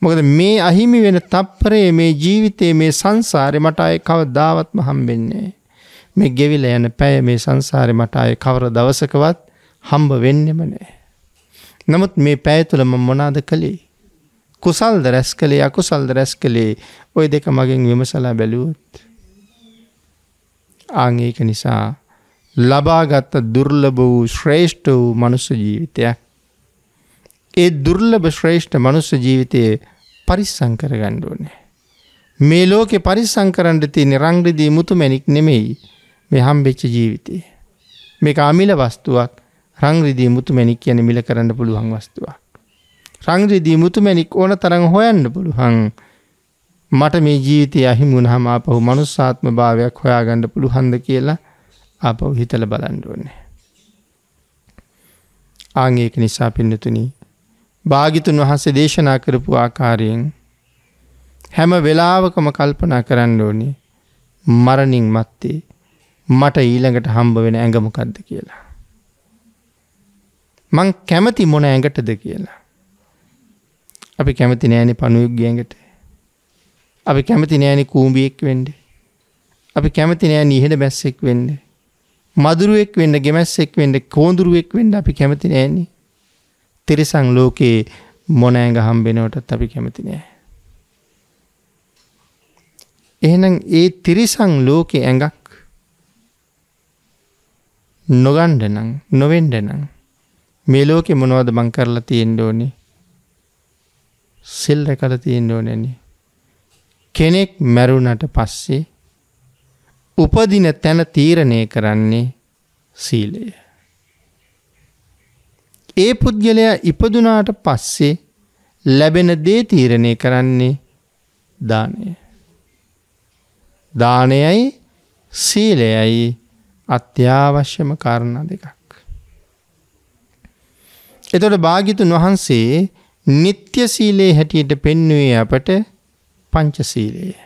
මොකද මේ අහිමි වෙන තප්පරේ මේ ජීවිතයේ මේ සංසාරේ මට ආයේ කවදාවත්ම හම්බෙන්නේ මේ ගෙවිල යන පැය මේ සංසාරේ මට ආයේ කවර දවසකවත් හම්බ වෙන්නෙම නැහැ. නමුත් මේ පැය තුළ මම මොනාද කළේ? කුසල්ද රැස් කළේ අකුසල්ද රැස් කළේ? ওই දෙක මගෙන් විමසලා බැලුවොත් ආංඒක නිසා ලබාගත්ත දුර්ලභ වූ ශ්‍රේෂ්ඨ වූ මනුස්ස ජීවිතයක්. ඒ දුර්ලභ ශ්‍රේෂ්ඨ මනුස්ස ජීවිතයේ පරිස්සංකර ගණ්ඩුවනේ. මේ ලෝකෙ පරිස්සංකරන්ට තියෙන රංග්‍රදී මුතු මැනික් නෙමෙයි මෙ හම්බෙච්ච ජීවිතය. මේක අමිල වස්තුවක් රංග්‍රදී මුතු මැනික් කියන මිල කරන්න පුළුවන් වස්තුවක්. රංග්‍රදී මුතු මැනික් ඕන තරඟ හොයන්න පුළුහන් මට මේ ජීවිතය අහිමුණ හමාපහු මනුස්සාත්ම භාවයක් හොයාගණ්ඩ පුළුහන්ද කියලා අපව හිතල බලන්ඩුවන්නේ. ආංඒක නිසා පින්නතුනී භාගිතුන් වහන්සේ දේශනා කරපු ආකාරයෙන් හැම වෙලාවකම කල්පනා කරන්න ඕනි මරණින් මත්තේ මට ඊළඟට හම්බ වෙන ඇඟමකක්ද කියලා. මං කැමති මොන ඇඟටද කියලා. අපි කැමති නෑනෙ පණුයුක් ගැඟට අපි කැමති නෑනි කූඹියෙක් වෙන්ඩ. අපි කැමති නෑ නිහෙන බැස්සෙක් වෙන්න. මදුරුවෙක් වෙන්න ගෙමැස්සෙක් වෙන්න කෝඳුරුවෙක් වෙන්න අපි කැමති නෑනි. තෙරිසං ලෝකයේ මොනෑඟ හම්බෙනවටත් අපි කැමති නෑ. එහෙනම් ඒ තිරිසං ලෝකෙ ඇඟක් නොගණ්ඩනං නොවෙන්ඩනං මේ ලෝකෙ මොනවද බංකරලා තියෙන්ඩෝනේ සෙල්ර කල තියෙන්ඩෝ නැනේ කෙනෙක් මැරුණට පස්සේ උපදින තැන තීරණය කරන්නේ සීලය. ඒ පුද්ගලයා ඉපදුනාට පස්සේ ලැබෙන දේ තීරණය කරන්නේ දානය. දානයයි සීලයයි අත්‍යවශ්‍යම කාරණ දෙකක්. එතොට භාගිතුන් වහන්සේ නිත්‍ය සීලේ හැටියට පෙන්නුවේ අපට පංචසීලයේ.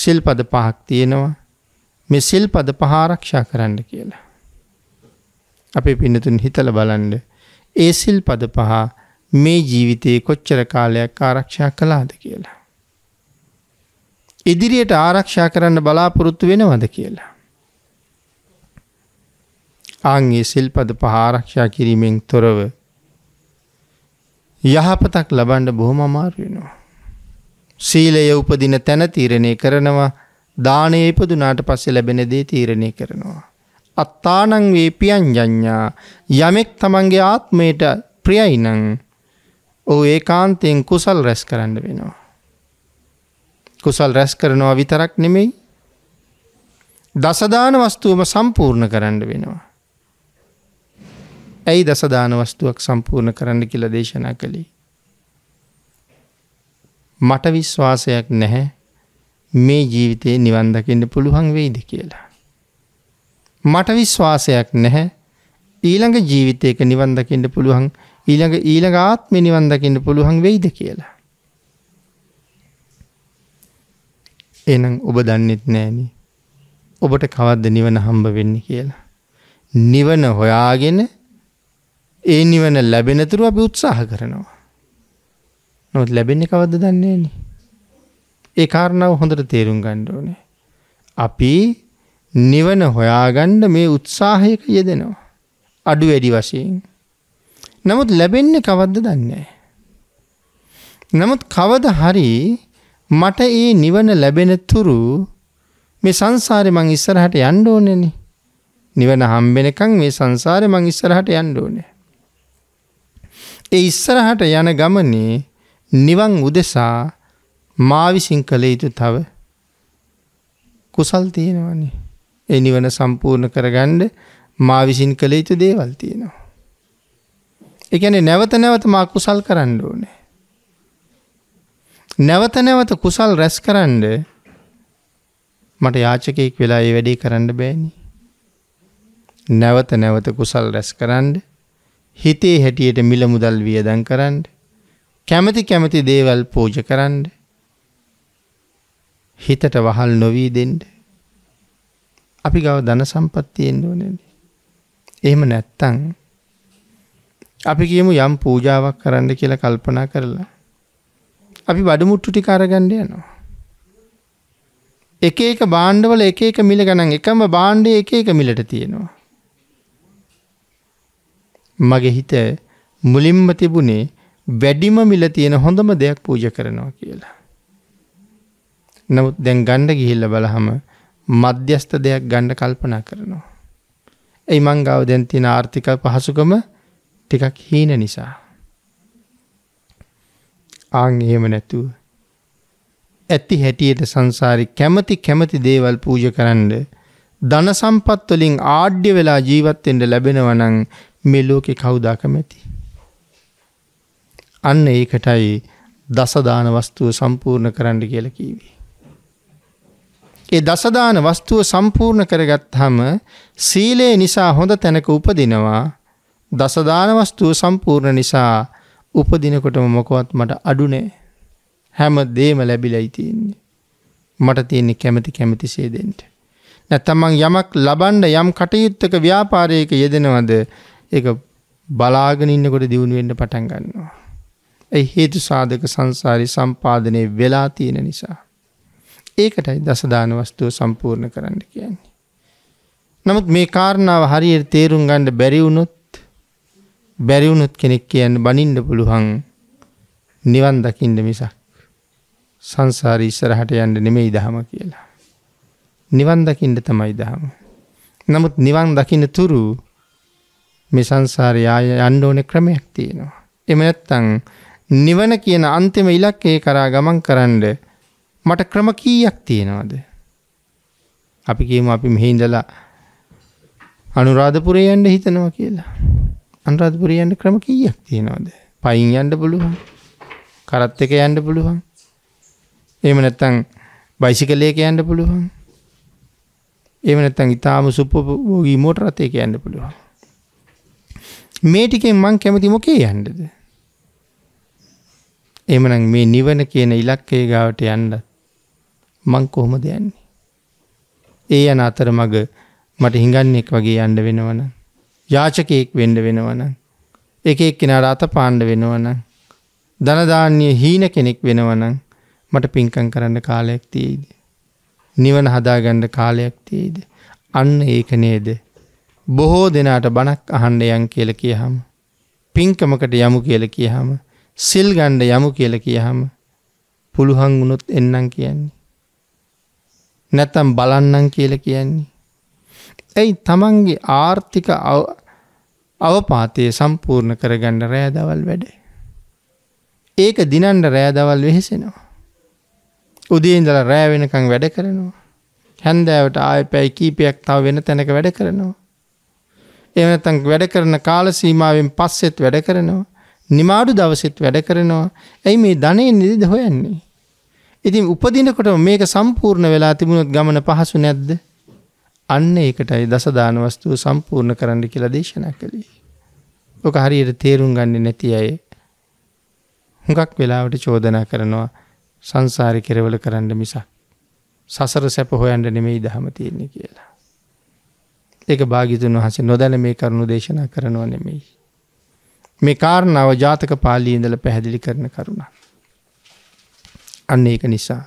සිල්පද පහක් තියෙනවා මෙ සිල්පද පහාරක්ෂා කරන්න කියලා. අපේ පිනතුන් හිතල බලන්ඩ ඒ සිල්පද පහ මේ ජීවිතයේ කොච්චර කාලයක් ආරක්ෂා කලාද කියලා. ඉදිරියට ආරක්ෂා කරන්න බලාපොරොත්තු වෙනවද කියලා. ආංගේ සිල්පද පහාරක්ෂා කිරීමෙන් තොරව යහපතක් ලබන්ඩ බොහොම අමාරුවෙනවා. සීලය උපදින තැන තීරණය කරනවා දානය ඉපදුනාට පස්සේ ලැබෙන දේ තීරණය කරනවා. අත්තානං වේපියන් ජඥා යමෙක් තමන්ගේ ආත්මයට ප්‍රියයිනං ඕ ඒ කාන්තයෙන් කුසල් රැස් කරන්න වෙනවා. කුසල් රැස් කරනවා විතරක් නෙමෙයි. දසදාන වස්තුවම සම්පූර්ණ කරන්න වෙනවා. ඇයි දසදාන වස්තුවක් සම්පූර්ණ කරන්න කියල දේශනා කළේ. මට විශ්වාසයක් නැහැ මේ ජීවිතයේ නිවන්දකින්න පුළුවන් වෙයිද කියලා. මට විශ්වාසයක් නැහැ ඊළඟ ජීවිතයක නිවන්දකින්න පුළුවන් ඊළඟ ඊළඟ ආත්ම නිවන්දකින්න පුළුවන් වෙයිද කියලා. එනම් ඔබ දන්නෙත් නෑනි ඔබට කවද්ද නිවන හම්බ වෙන්න කියලා. නිවන හොයාගෙන ඒ නිවන ලැබෙනතුරු අපි උත්සාහ කරනවා. නොත් ලැබෙන්නේ කවද්ද දන්නේ නෑනේ. ඒ කාරණාව හොඳට තේරුම් ගන්න ඕනේ. අපි නිවන හොයාගන්න මේ උත්සාහයක යෙදෙනවා. අඩු වැඩි වශයෙන්. නමුත් ලැබෙන්නේ කවද්ද දන්නේ නමුත් කවද හරි මට ඒ නිවන ලැබෙන තුරු මේ සංසාරේ මං ඉස්සරහට යන්න ඕනේනේ. නිවන හම්බෙනකන් මේ සංසාරේ මං ඉස්සරහට යන්න ඕනේ. ඒ ඉස්සරහට යන ගමනේ නිවන් උදෙසා මාවිසින් කළ යුතු තව කුසල් තියෙනවන්නේ. එනිවන සම්පූර්ණ කරගණ්ඩ මාවිසින් කළ යුතු දේවල් තියෙනවා. එකන නැවත නැවත මා කුසල් කරන්න ඕනේ. නැවත නැවත කුසල් රැස් කරන්න මට යාචකයෙක් වෙලා ඒ වැඩේ කරන්න බෑනි. නැවත නැවත කුසල් රැස් කරන්න හිතේ හැටියට මිල මුදල් වියදන් කරන්න කැමති කැමති දේවල් පූජ කරන්න හිතට වහල් නොවී දෙෙන්ඩ අපි ගව දන සම්පත්තියෙන් ඕනෙද එහෙම නැත්තං අපි කියමු යම් පූජාවක් කරන්න කියලා කල්පනා කරලා අපි බඩමුට්ටු ටි කාරගණ්ඩ යනවා එක එක බාණ්ඩවල එක එක මිල ගණන් එකම බාණ්ඩය එක එක මිලට තියෙනවා මගේ හිත මුලින්ම තිබුණේ වැඩිම මිල තියෙන හොඳම දෙයක් පූජ කරනවා කියලා. නමුත් දැන් ගණ්ඩ ගිහිල්ල බලහම මධ්‍යස්ථ දෙයක් ගණ්ඩ කල්පනා කරනවා. ඇයි මංගාව දැන් තින ආර්ථික පහසුකම ටිකක් හීන නිසා. ආං එහෙම නැතුව. ඇති හැටියට සංසාරි කැමති කැමති දේවල් පූජ කරන්න ධන සම්පත්වලින් ආඩ්‍ය වෙලා ජීවත්තෙන්ට ලැබෙනවනං මෙලෝකෙ කවුදාකමැති. අන්න ඒකටයි දසදාන වස්තුව සම්පූර්ණ කරන්න කියල කීවේ. ඒ දසදාන වස්තුව සම්පූර්ණ කරගත් හම සීලයේ නිසා හොඳ තැනක උපදිනවා දසදාන වස්තුව සම්පූර්ණ නිසා උපදිනකොටම මොකොවත් මට අඩුනේ හැම දේම ලැබිලයි තියෙන්නේ. මට තියෙන්නේ කැමති කැමති සේදෙන්ට. නැත්තමං යමක් ලබන්ඩ යම් කටයුත්තක ව්‍යාපාරයක යෙදෙනවද ඒ බලාගෙනඉන්නකොට දියුණුවෙන්ට පටන් ගන්නවා. ඇයි හේතු සාධක සංසාරි සම්පාධනය වෙලා තියෙන නිසා. ඒකටයි දසදාන වස්තුව සම්පූර්ණ කරන්න කියන්නේ. නමුත් මේ කාරණාව හරියට තේරුම් ගණ්ඩ බැරිවුණොත් බැරිවුණුත් කෙනෙක් කියන්න බනින්ඩ පුළුහන් නිවන් දකිින්ඩ මිසක්. සංසාර ඉස්සරහට යන්න නෙමෙයි දහම කියලා. නිවන් දකිින්ඩ තමයි දහම. නමුත් නිවන් දකින තුරු මේ සංසාරයාය අන්ඩෝන ක්‍රමයක් තියෙනවා. එම ඇත්තං නිවන කියන අන්තිම ඉලක්කේ කරා ගමන් කරන්න මට ක්‍රම කීයක් තියෙනවද. අපි කියමු අපි මෙහින්දලා අනුරාධපුරයන්ට හිතනවා කියලා. අනුරාධපුරයන්ට ක්‍රම කීයක් තියෙනවද. පයින් යන්න පුළුවන් කරත් එක යන්න පුළුවන්. එම නැත්තං බයිසිකලයක යන්න පුළුවන්. එම නැත්තං ඉතාම සුප්පෝගී මෝට රථයක යන්න පුළුවන්. මේ ටිකෙන් මං කැමති මොකේ යන්නද. එමනම් මේ නිවන කියන ඉලක්කේ ගාවට යන්න මං කොහොම දෙයන්නේ. ඒ යන අතර මග මට හිඟන්නෙක් වගේ යන්න වෙනවන. යාචකයෙක් වෙන්ඩ වෙනවන. එක එක් කෙනට අත පාණ්ඩ වෙනවන. ධනධාන්‍ය හීන කෙනෙක් වෙනවන මට පින්කං කරන්න කාලයක් තියේද. නිවන හදාගණ්ඩ කාලයක් තියේද. අන්න ඒක නේද. බොහෝ දෙනාට බණක් අහන්ඩයන් කියල කියහම. පින්කමකට යමු කියල කියහම සිල් ගණ්ඩ යමු කියල කියහම පුළුහන් වුණොත් එන්නම් කියන්නේ. නැත්තම් බලන්නන් කියල කියන්නේ. ඇයි තමන්ගේ ආර්ථික අවපාතය සම්පූර්ණ කරගණ්ඩ රෑදවල් වැඩ. ඒක දිනන්ඩ රෑදවල් වෙහෙසෙනවා. උදේන්දල රෑවෙනකං වැඩ කරනවා. හැන්දෑවට ආය පැයි කීපයක් තව වෙන තැනක වැඩ කරනවා. එවනතන් වැඩ කරන කාල සීමාවෙන් පස්සෙත් වැඩ කරනවා. නිමාඩු දවසෙත් වැඩ කරනවා. ඇයි මේ ධනය නිදිද හොයන්නේ. ඉතින් උපදිනකොට මේක සම්පූර්ණ වෙලා තිබුණොත් ගමන පහසු නැද්ද. අන්න ඒකටයි දසදාන වස්තුව සම්පූර්ණ කරන්න කියලා දේශනා කළේ. ඕක හරියට තේරුම් ගන්න නැති අය. හුඟක් වෙලාවට චෝදනා කරනවා සංසාරි කෙරවල කරන්න මිසක්. සසර සැප හොයන්ට නෙමෙයි දහම තියෙන්නේ කියලා. ඒක භාගිතුන් වහසේ නොදැන මේ කරුණු දේශනා කරනව නෙමෙයි. මේ කාරණාව ජාතක පාලී ඉඳල පැහැදිලි කරන කරුණ. අන්න ඒක නිසා.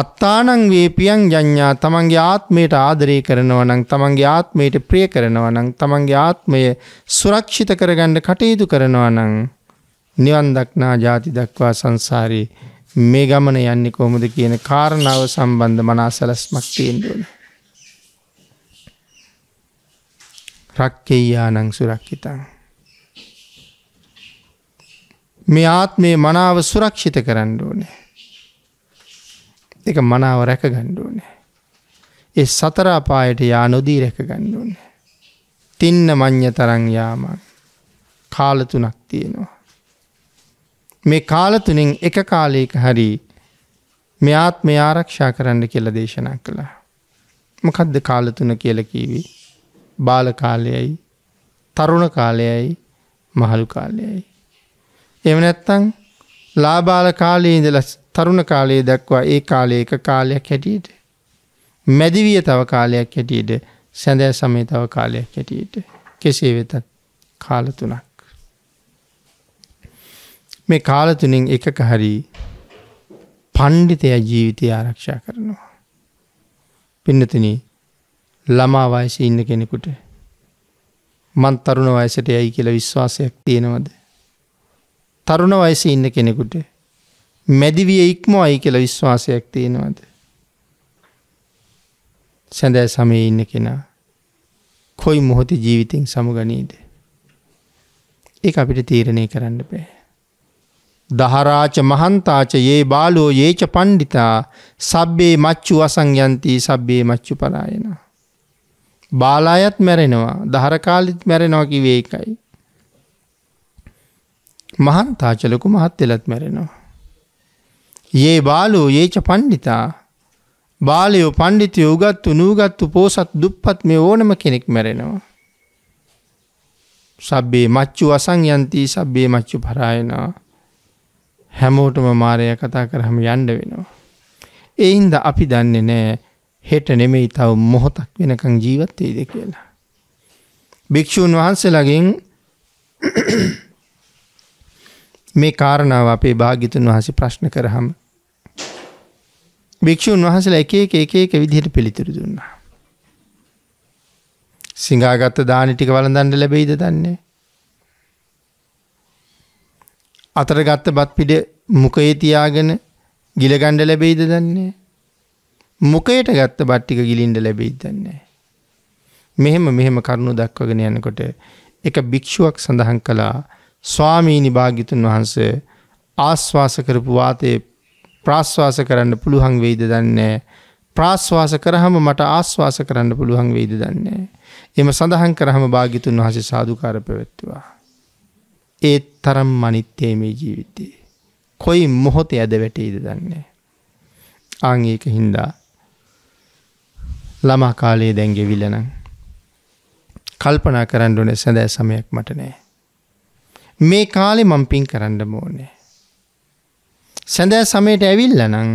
අත්තානං වේපියන් ජඥා තමන්ගේ ආත්මයට ආදරය කරනවනං තමන්ගේ ආත්මයට ප්‍රිය කරනවනං තමන්ගේ ආත්මය සුරක්ෂිත කරගණ්ඩ කටයුතු කරනවනං නිවන් දක්නා ජාති දක්වා සංසාරයේ මේ ගමන යන්නේ කොහොමද කියන කාරණාව සම්බන්ධ මනා සැලස්මක් තියෙන්දුවන. රක්කෙයානං සුරක්කිතන්. මේ ආත්මයේ මනාව සුරක්ෂිත කරන්න ඕනේ. එක මනාව රැක ගණ්ඩුවනේ. ඒ සතරාපායට යා නොදී රැක ගණ්ඩුවනේ. තින්න මං්්‍ය තරං යාමන් කාලතුනක් තියෙනවා. මේ කාලතුනින් එක කාලයක හරි මෙයාත් මෙ ආරක්ෂා කරන්න කියල දේශනා කළා. මොකදද කාලතුන කියල කීවී. බාල කාලයයි තරුණ කාලයයි මහළු කාලයයි. එම නැත්තං ලාබාල කාලයේ ඉඳල තරුණ කාලයේ දක්වා ඒ කාලය එක කාලයක් හැටියට. මැදිවිය තව කාලයක් හැටියට සැඳෑ සමේ තව කාලයක් හැටියට කෙසේ වෙතත් කාලතුනක්. මේ කාලතුනින් එකක හරි පණ්ඩිතය ජීවිතය ආරක්ෂා කරනවා. පින්නතින ළමා වයස ඉන්න කෙනෙකුට මන් තරුණ වයසට යයි කියලා විශ්වාසයක් තියෙනවද. තරුණ වයස ඉන්න කෙනෙකුට මැදිවිය ඉක්ම අයි කියල විශ්වාසයක් තියෙනවද. සැඳෑ සමය ඉන්න කෙනා කොයි මොහොත ජීවිතෙන් සමගනීද. ඒ අපිට තීරණය කරන්න පෑ. දහරාච මහන්තාච ඒ බාලෝ ඒච පණ්ඩිතා සබ්බේ මච්චු වසංයන්තී සබ්බේ මච්චු පලායන. බාලායත් මැරෙනවා දහරකාලිත් මැරෙනවාකි වේකයි. මහන්තාචලකු මහත් වෙලත් මැරෙනවා. ඒ බාලෝ ඒච පණ්ඩිතා බාලයෝ පණ්ඩිතය උගත්තු නූගත්තු පෝසත් දුප්පත් මේ ඕනම කෙනෙක් මැරෙනවා. සබ්බේ මච්චු වසංයන්තී සබ්බේ මච්චු පරායනවා හැමෝටම මාරය කතා කරහම යන්ඩ වෙනවා. එයින්ද අපි දන්නේ නෑ හෙට නෙමෙයි තව මොහොතක් වෙනකං ජීවත්තේද කියලා. භික්‍ෂූන් වහන්සේලගින් මේ කාරණාව අපේ භාගිතුන් වහසේ ප්‍රශ්න කරහම. භික්‍ෂූන් වහසල එක එක එක එක විදිහට පිළිතුරු දුන්නා. සිංහාගත්ත දානටික වලඳන්ඩ ලැබෙයිද දන්නේ. අතරගත්ත බත් පිඩ මොකයේ තියාගෙන ගිලගණ්ඩ ලැබෙයිද දන්නේ. මොකයට ගත්ත බට්ටික ගිලින්ඩ ලැබෙයිද දන්නේ. මෙහෙම මෙහෙම කරුණු දක්වගෙන යනකොට එක භික්‍ෂුවක් සඳහන් කලා ස්වාමීනි භාගිතුන් වහන්සේ ආශ්වාස කරපු වාතයේ ප්‍රාශ්වාස කරන්න පුළුවන් වෙයිද දන්නේ ප්‍රාශ්වාස කරහම මට ආශ්වාස කරන්න පුළුවන් වෙයිද දන්නේ. එම සඳහන් කරහම භාගිතුන් වහසේ සාධකාර පැවැත්තුවා. ඒත් තරම් මනිත්තේ මේ ජීවිතේ. කොයි මොහොත ඇද වැටේද දන්නේ. ආංඒක හින්දා ළමා කාලයේ දැන්ගෙවිලනං කල්පනා කරන්න ඕනෙ සැදෑ සමයක් මට නෑ. මේ කාලෙ මං පින් කරන්න ඕනේ. සැඳෑ සමයට ඇවිල්ල නං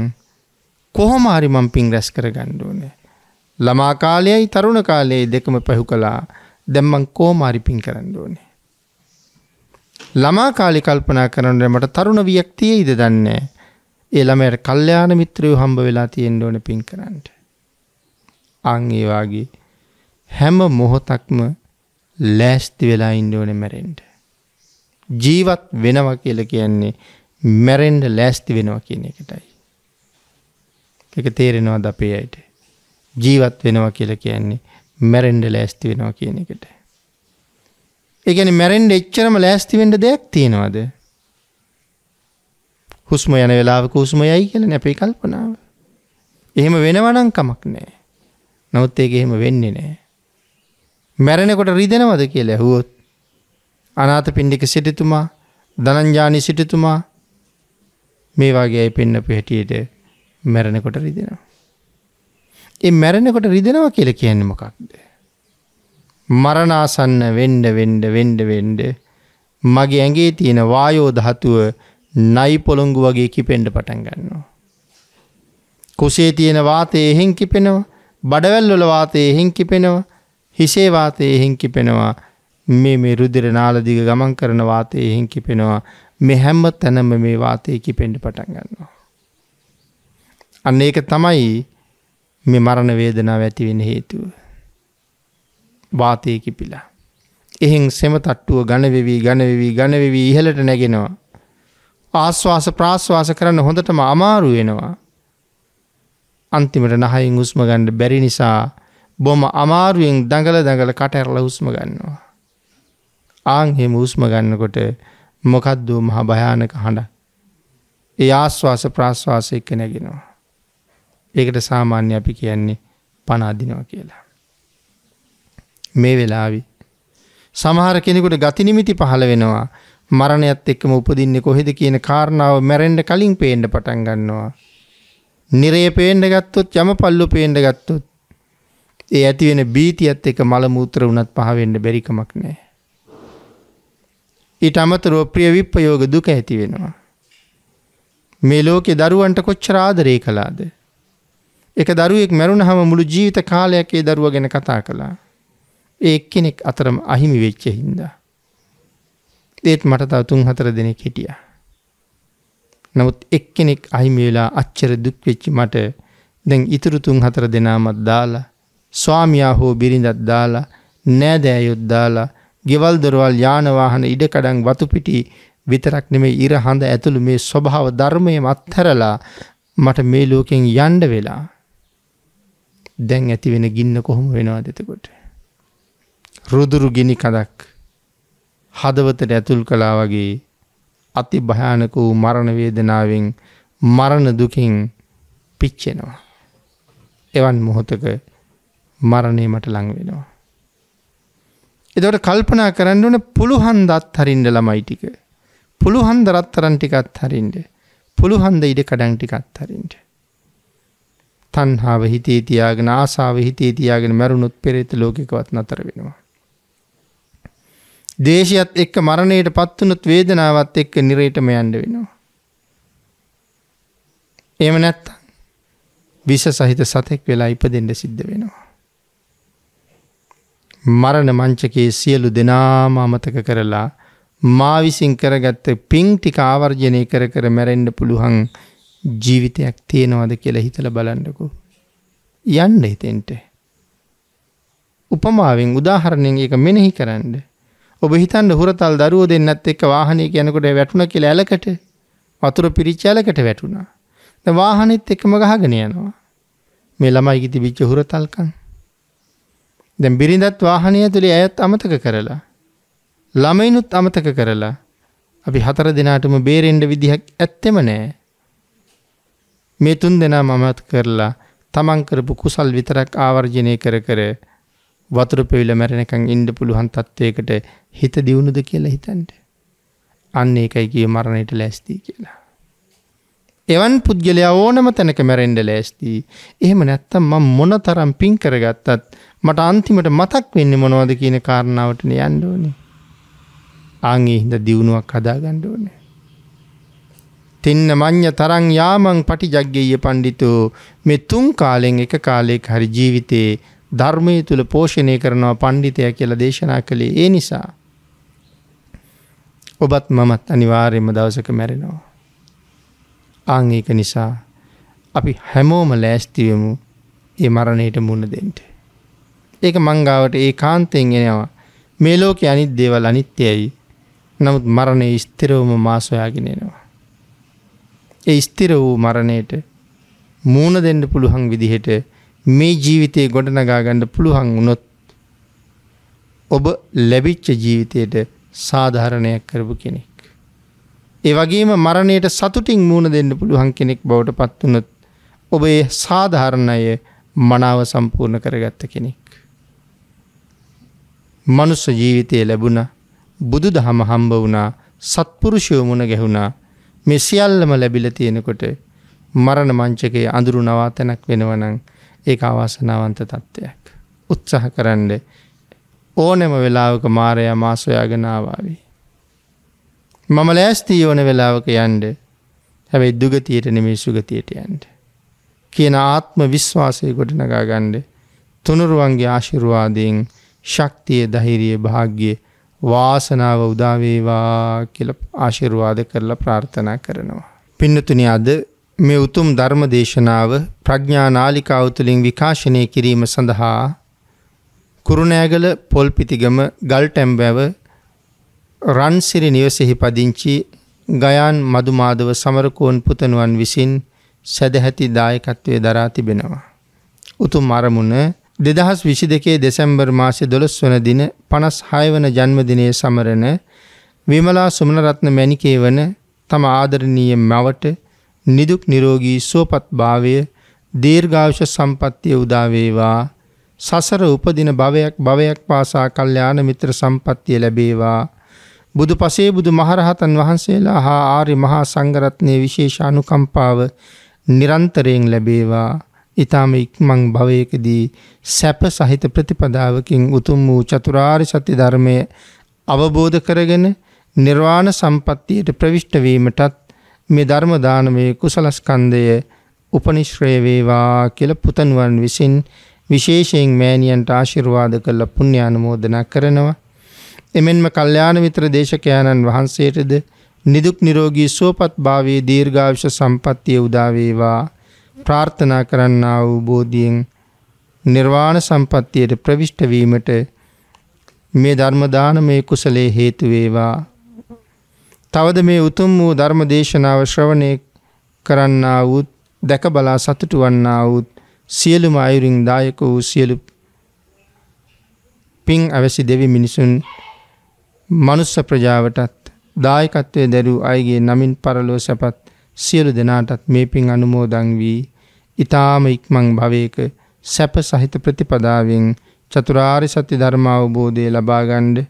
කොහොම හරි මං පින් රැස් කර ගණ්ඩුවනේ. ළමා කාලයයි තරුණ කාලයේ දෙකම පැහු කලා දැම්මං කෝමාරි පින් කරන්න ඕනේ. ළමා කාලි කල්පනා කරනට මට තරුණ වියක්තිය ඉද දන්නේ එළමයට කල්්‍යයාන මිත්‍රයෝ හම්බ වෙලා තියෙන් ඕන පින් කරන්නට. අං ඒවාගේ හැම මොහොතක්ම ලෑස්ති වෙලා ඉන්ඩෝන මැරෙන්ට. ජීවත් වෙනවා කියල කියන්නේ මැරෙන්ඩ ලෑස්ති වෙනවා කියන එකටයි. එක තේරෙනවාද අපේ අයට. ජීවත් වෙනවා කියල කියන්නේ මැරෙන්ඩ ලෑස්ති වෙනවා කියන එකට. එකන මැරෙන්ඩ එච්චරම ලෑස්තිවෙන්ඩ දෙයක් තියෙනවාද. හුස්ම යන වෙලාවක හුස්ම යයි කියල නැපේ කල්පනාව. එහෙම වෙනවනං කමක් නෑ. නවත් ඒක එහෙම වෙන්නේ නෑ. මැරෙනකොට රිදෙනවද කියලා හුවොත් අනාත පින්ඩික සිටිතුමා දනංජානි සිටිතුමා මේ වගේ අයි පෙන්නපු හැටියට මැරණකොට රිදෙනවා. එ මැරණකොට රිදෙනවා කියල කියන්නේ මොකක්ද. මරණාසන්න වෙන්ඩ වෙන්ඩ වෙන්ඩ වෙන්ඩ මගේ ඇගේ තියෙන වායෝදහතුව නයි පොළොංගු වගේ කිපෙන්ඩ පටන් ගන්නවා. කුසේ තියෙන වාතය එහෙංකිපෙනවා බඩවැල්ලොල වාතය එහෙංකිපෙනවා හිසේවාතය එහෙංකිපෙනවා මේ මේ රුදිර නාලදිග ගමන් කරන වාතය එහෙන් කිපෙනවා මෙ හැම්ම තැනම මේ වාතය කිපෙන්ඩ පටන් ගන්නවා. අන්න ඒක තමයි මේ මරණ වේදනාව ඇතිවෙන හේතුව. වාතය කිපිලා. එහෙන් සෙම තට්ටුව ගණවෙවී ගණවෙවී ගණවෙවී ඉහලට නැගෙනවා. ආස්වාස ප්‍රාශ්වාස කරන්න හොඳටම අමාරු වෙනවා. අන්තිමට නහයින් උස්ම ගණ්ඩ බැරි නිසා බොම අමාරුවෙන් දඟල දඟල කටඇරල උස්ම ගන්නවා. ආංහෙම උස්ම ගන්නකොට මොකද්දූ මහ භයානක හඬ. ඒ ආශ්වාස ප්‍රශ්වාස එක්ක නැගෙනවා. ඒකට සාමාන්‍ය අපි කියන්නේ පනාදිනවා කියලා. මේ වෙලාවි. සමහර කෙනෙකුට ගතිනිමිති පහළ වෙනවා මරණයත් එක්කම උපදින්නේ කොහෙද කියන කාරණාව මැරෙන්ඩ කලින් පේන්ඩ පටන් ගන්නවා. නිරේ පේන්ඩ ගත්තොත් යම පල්ලු පේන්ඩ ගත්තොත්. ඒ ඇතිවෙන බීතියත් එක මළමූත්‍ර වනත් පහවෙන්න බැරිකමක් නෑ. ඊට අමතරෝ ප්‍රිය විප්පයෝග දුක ඇති වෙනවා. මේ ලෝකෙ දරුවන්ට කොච්චර ආදරේ කළාද. එක දරුවෙක් මැරුණ හම මුළු ජීවිත කාලයක් ඒ දරුව ගැන කතා කළා. ඒ කෙනෙක් අතරම අහිමි වෙච්ච හින්දා. ඒත් මට තව තුන් හතර දෙනෙක් හිටිය. නමුත් එක්කෙනෙක් අහිමිවෙලා අච්චර දුක්වෙච්චි මට දැන් ඉතුරු තුන් හතර දෙනාමත් දාලා ස්වාමයා හෝ බිරිඳත් දාලා නෑදෑයොත් දාලා ගෙවල් දොරවල් යානවාහන ඉඩකඩන් වතුපිටි විතරක් නෙමේ ඉර හඳ ඇතුළු මේ ස්වභාව ධර්මය මත්හැරලා මට මේ ලෝකෙන් යන්ඩ වෙලා දැන් ඇති වෙන ගින්න කොහොම වෙනවා දෙතකොට. රුදුරු ගිනි කදක් හදවතට ඇතුල් කලා වගේ අති භයානක වූ මරණවේදනාවෙන් මරණ දුකින් පිච්චෙනවා. එවන් මොහොතක මරණය මට ලංවෙනවා. එදවට කල්පනා කරන්න ඕන පුළුහන් දත් හරින්ඩ ළමයි ටික. පුළුහන් දරත්තරන් ටිකත් හරින්ඩ. පුළුහන්ද ඉඩ කඩන් ටිකත් හරින්ට. තන්හාාව හිතේ තියාගෙන ආසාාව හිතේ තියාගෙන මැරුණුත් පෙරෙත ලෝකකවත් නතර වෙනවා. දේශයත් එක්ක මරණයට පත්වනුත් වේදනාවත් එක්ක නිරේටම යන්ඩ වෙනවා. එම නැත්ත විස සහිත සතෙක් වෙලා ඉප දෙෙන්ඩ සිද්ධ වෙනවා. මරණ මංචකයේ සියලු දෙනාම අමතක කරලා මා විසින් කරගත්ත පිංටික ආවර්ජනය කර කර මැරෙන්ඩ පුළුවන් ජීවිතයක් තියෙනවාද කියලා හිතල බලන්නකු. යන්න හිතෙන්ට. උපමාවෙන් උදාහරණයෙන් එක මෙනෙහි කරන්න. ඔබ හිතන්න හුරතල් දරුව දෙන්නත් එක් වාහනය යනකොට වැටුණ කියල ඇලකට වතුර පිරිච්චලකට වැටුණා. වාහනෙත් එකම ගහගෙන යනවා. මේ ළමයි ඉති විච්ච හුරතල්කන්. දැන් බිරිඳත් වාහනය ඇතුළේ ඇයත් අමතක කරලා ළමයිනුත් අමතක කරලා අපි හතර දෙනාටම බේරෙන්ඩ විදිහක් ඇත්තෙම නෑ මේ තුන් දෙනා මමත් කරලා තමන් කරපු කුසල් විතරක් ආවර්ජනය කර කර වතුර පෙවිල මැරෙනකං ඉන්ඩ පුළුවන් තත්ත්වයකට හිත දියුණුද කියලා හිතන්ට අන්න එකයි කිය මරණයට ලැස්තිී කියලා එවන් පුද්ගලයා ඕනම තැනක මැරෙන්ඩ ලෑස්තිී. එහෙම නැත්තම් මං මොන තරම් පින් කරගත්තත් මට අන්තිමට මතක් වෙන්න මොනවද කියන කාරණාවටන යන්ඩෝනි. ආගේ හිද දියුණුවක් හදාගණ්ඩෝන. තින්න මං්්‍ය තරං යාමං පටි ජක්්‍යය පණ්ඩිතෝ මෙ තුන් කාලෙෙන් එක කාලෙක් හරි ජීවිතයේ ධර්මය තුළ පෝෂණය කරනවා පණ්ඩිතය කියලා දේශනා කළේ ඒ නිසා. ඔබත් මමත් අනිවාර්යම දවසක මැරෙනවා. ආං ඒක නිසා අපි හැමෝම ලෑස්තිවමු ඒ මරණයට මුණ දෙෙන්ට. ඒක මංගාවට ඒ කාන්තයෙන් එෙනවා මේ ලෝක අනිත් දේවල් අනිත්‍යයයි නමුත් මරණය ස්තරවම මාසොයාගෙනෙනවා. ඒ ස්තිර වූ මරණයට මූුණ දෙන්න පුළුහන් විදිහට මේ ජීවිතය ගොඩනගාගණ්ඩ පුළුහන් වුනොත් ඔබ ලැබිච්ච ජීවිතයට සාධාරණයක් කරපු කෙනෙක්. ඒ වගේම මරණයට සතුටින් මූුණ දෙන්න පුළුවන් කෙනෙක් බවට පත්වනොත් ඔබේ සාධාරණය මනාව සම්පූර්ණ කරගත්ත කෙනෙක්. මනුස්ස ජීවිතය ලැබුණ බුදු දහම හම්බ වුණා සත්පුරුෂයෝමුණ ගැහුණා මෙ සියල්ලම ලැබිල තියෙනකොට මරණ මංචකයේ අඳුරු නවාතැනක් වෙනවනං ඒ අවාසනාවන්ත තත්ත්වයක්. උත්සාහ කරන්න ඕනෙම වෙලාවක මාරයා මාසොයාගෙනාවාවේ. මම ලෑස්තී ඕන වෙලාවක යන්ඩ හැබැයි දුගතියට නෙමේ සුගතියට යන්ට. කියන ආත්ම විශ්වාසය ගොඩ නගා ගණ්ඩ තුනුරුවන්ගේ ආශිරවාදයෙන් ශක්තිය දහිරිය භාග්‍ය වාසනාව උදාවේවා කියල ආශිරවාද කරලා ප්‍රාර්ථනා කරනවා. පින්නතුනි අද මේ උතුම් ධර්ම දේශනාව ප්‍රඥානාලිකාව තුළින් විකාශනය කිරීම සඳහා කුරුණෑගල පොල්පිතිගම ගල්ටැම්බැව රන්සිරි නිවසෙහි පදිංචි ගයාන් මදුමාදව සමරකෝන් පුතනුවන් විසින් සැදැහැති දායකත්වය දරා තිබෙනවා. උතුම් අරමුණ දෙදහස් විසි දෙකේ දෙසැම්බර් මාසෙ දොළොස් වන දින පනස් හයවන ජන්මදිනය සමරන විමලා සුමනරත්න මැනිකේ වන තම ආදරණීය මවට නිදුක් නිරෝගී සුවපත් භාවය දීර්ඝාවෂ සම්පත්තිය උදාවේවා සසර උපදින භවයක් භවයක් පාසා කල්්‍යාන මිත්‍ර සම්පත්තිය ලැබේවා බුදු පසේ බුදු මහරහතන් වහන්සේලා හා ආරි මහා සංගරත්නය විශේෂානුකම්පාව නිරන්තරයෙන් ලැබේවා ඉතාම ඉක්මං භවයකදී සැප සහිත ප්‍රතිපදාවකින් උතුම් වූ චතුරාරි සත්‍ය ධර්මය අවබෝධ කරගෙන නිර්වාණ සම්පත්තියට ප්‍රවිෂ්ටවීමටත් මේ ධර්මදානමය කුසලස්කන්දය උපනිශ්‍රයවේවා කියල පුතනුවන් විසින් විශේෂයෙන් මෑණියන්ට ආශිර්වාද කරලා පුුණ්‍යානමෝදනා කරනවා එමෙන්ම කල්්‍යාන මිත්‍ර දේශකයාණන් වහන්සේටද නිදුක් නිරෝගී සුවපත් භාවයේ දීර්ඝායුෂ සම්පන්නිය උදා වේවා ප්‍රාර්ථනා කරන්නා වූ බෝධියෙන් නිර්වාණ සම්පන්නියට ප්‍රවිෂ්ඨ වීමට මේ ධර්ම දානමේ කුසලයේ හේතු වේවා. තවද මේ උතුම් වූ ධර්ම දේශනාව ශ්‍රවණය කරන්නා වූත් දැක බලා සතුටු වන්නා වූත් සියලුම අයුරින් දායක වූ සියලු පින් අවැසි දෙවි මිනිසුන් මනුස්ස ප්‍රජාවටත් දායකත්වය දැරූ අයගේ නමින් පරලෝ සැපත් සියලු දෙනාටත් මේ පින් අනුමෝදං වී ඉතාම ඉක්මං භවයක සැප සහිත ප්‍රතිපදාවෙන් චතුරාරි සත්‍ය ධර්ම අවබෝධය ලබාගණ්ඩ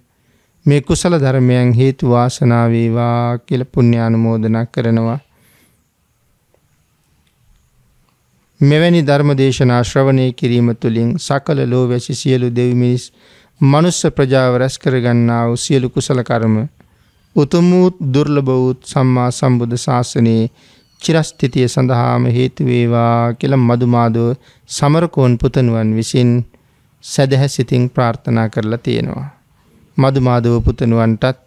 මේ කුසල ධර්මයන් හේතු වාසනාවේවා කියල පුුණ්‍ය අනුමෝදනක් කරනවා. මෙවැනි ධර්ම දේශනා ශ්‍රවණය කිරීම තුළින් සකල ලෝවැසි සියලු දෙව්මිනිස් මනුස්ස ප්‍රජාව රැස් කරගන්නා වූ සියලු කුසල කර්ම උතුම් වූත් දුර්ලභ වූත් සම්මා සම්බුද්ධ ශාසනයේ චිරස්ථිතිය සඳහාම හේතු වේවා කියලා මදුමාදෝ සමරකෝන් පුතණුවන් විසින් සදහැ සිතින් ප්‍රාර්ථනා කරලා තියෙනවා. මදුමාදව පුතණුවන්ටත්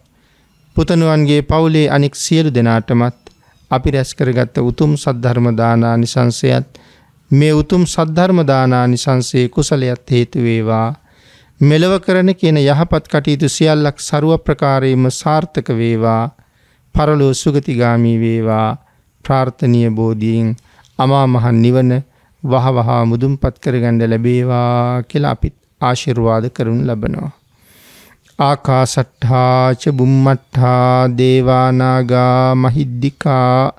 පුතණුවන්ගේ පවුලේ අනෙක් සියලු දෙනාටමත් අපි රැස් කරගත්ත උතුම් සද්ධර්ම දානානිසංසයත් මේ උතුම් සද්ධර්ම දානානිසංසයේ කුසලයක් හේතු වේවා. මෙලව කරන කියන යහපත් කටයුතු සියල්ලක් සරුව ප්‍රකාරයම සාර්ථක වේවා පරලෝ සුගතිගාමී වේවා ප්‍රාර්ථනය බෝධීන් අමාමහන් නිවන වහවහා මුදුම් පත් කරගණ්ඩ ලැබේවා කියලා අපිත් ආශිර්වාද කරනු ලබනවා. ආකාසට්හාච බුම්මට්හා දේවානාගා මහිද්දිකා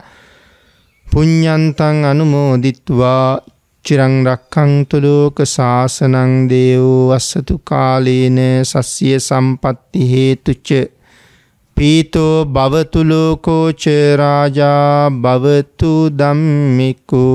පුඤ්ඥන්තන් අනුමෝදිත්වා චිරං රක්කංතු ලෝක ශාසනං දේවෝ අස්සතු කාලේන සස්සිය සම්පatti හේතුච පීතෝ භවතු ලෝකෝ ච රාජා භවතු ධම්මිකෝ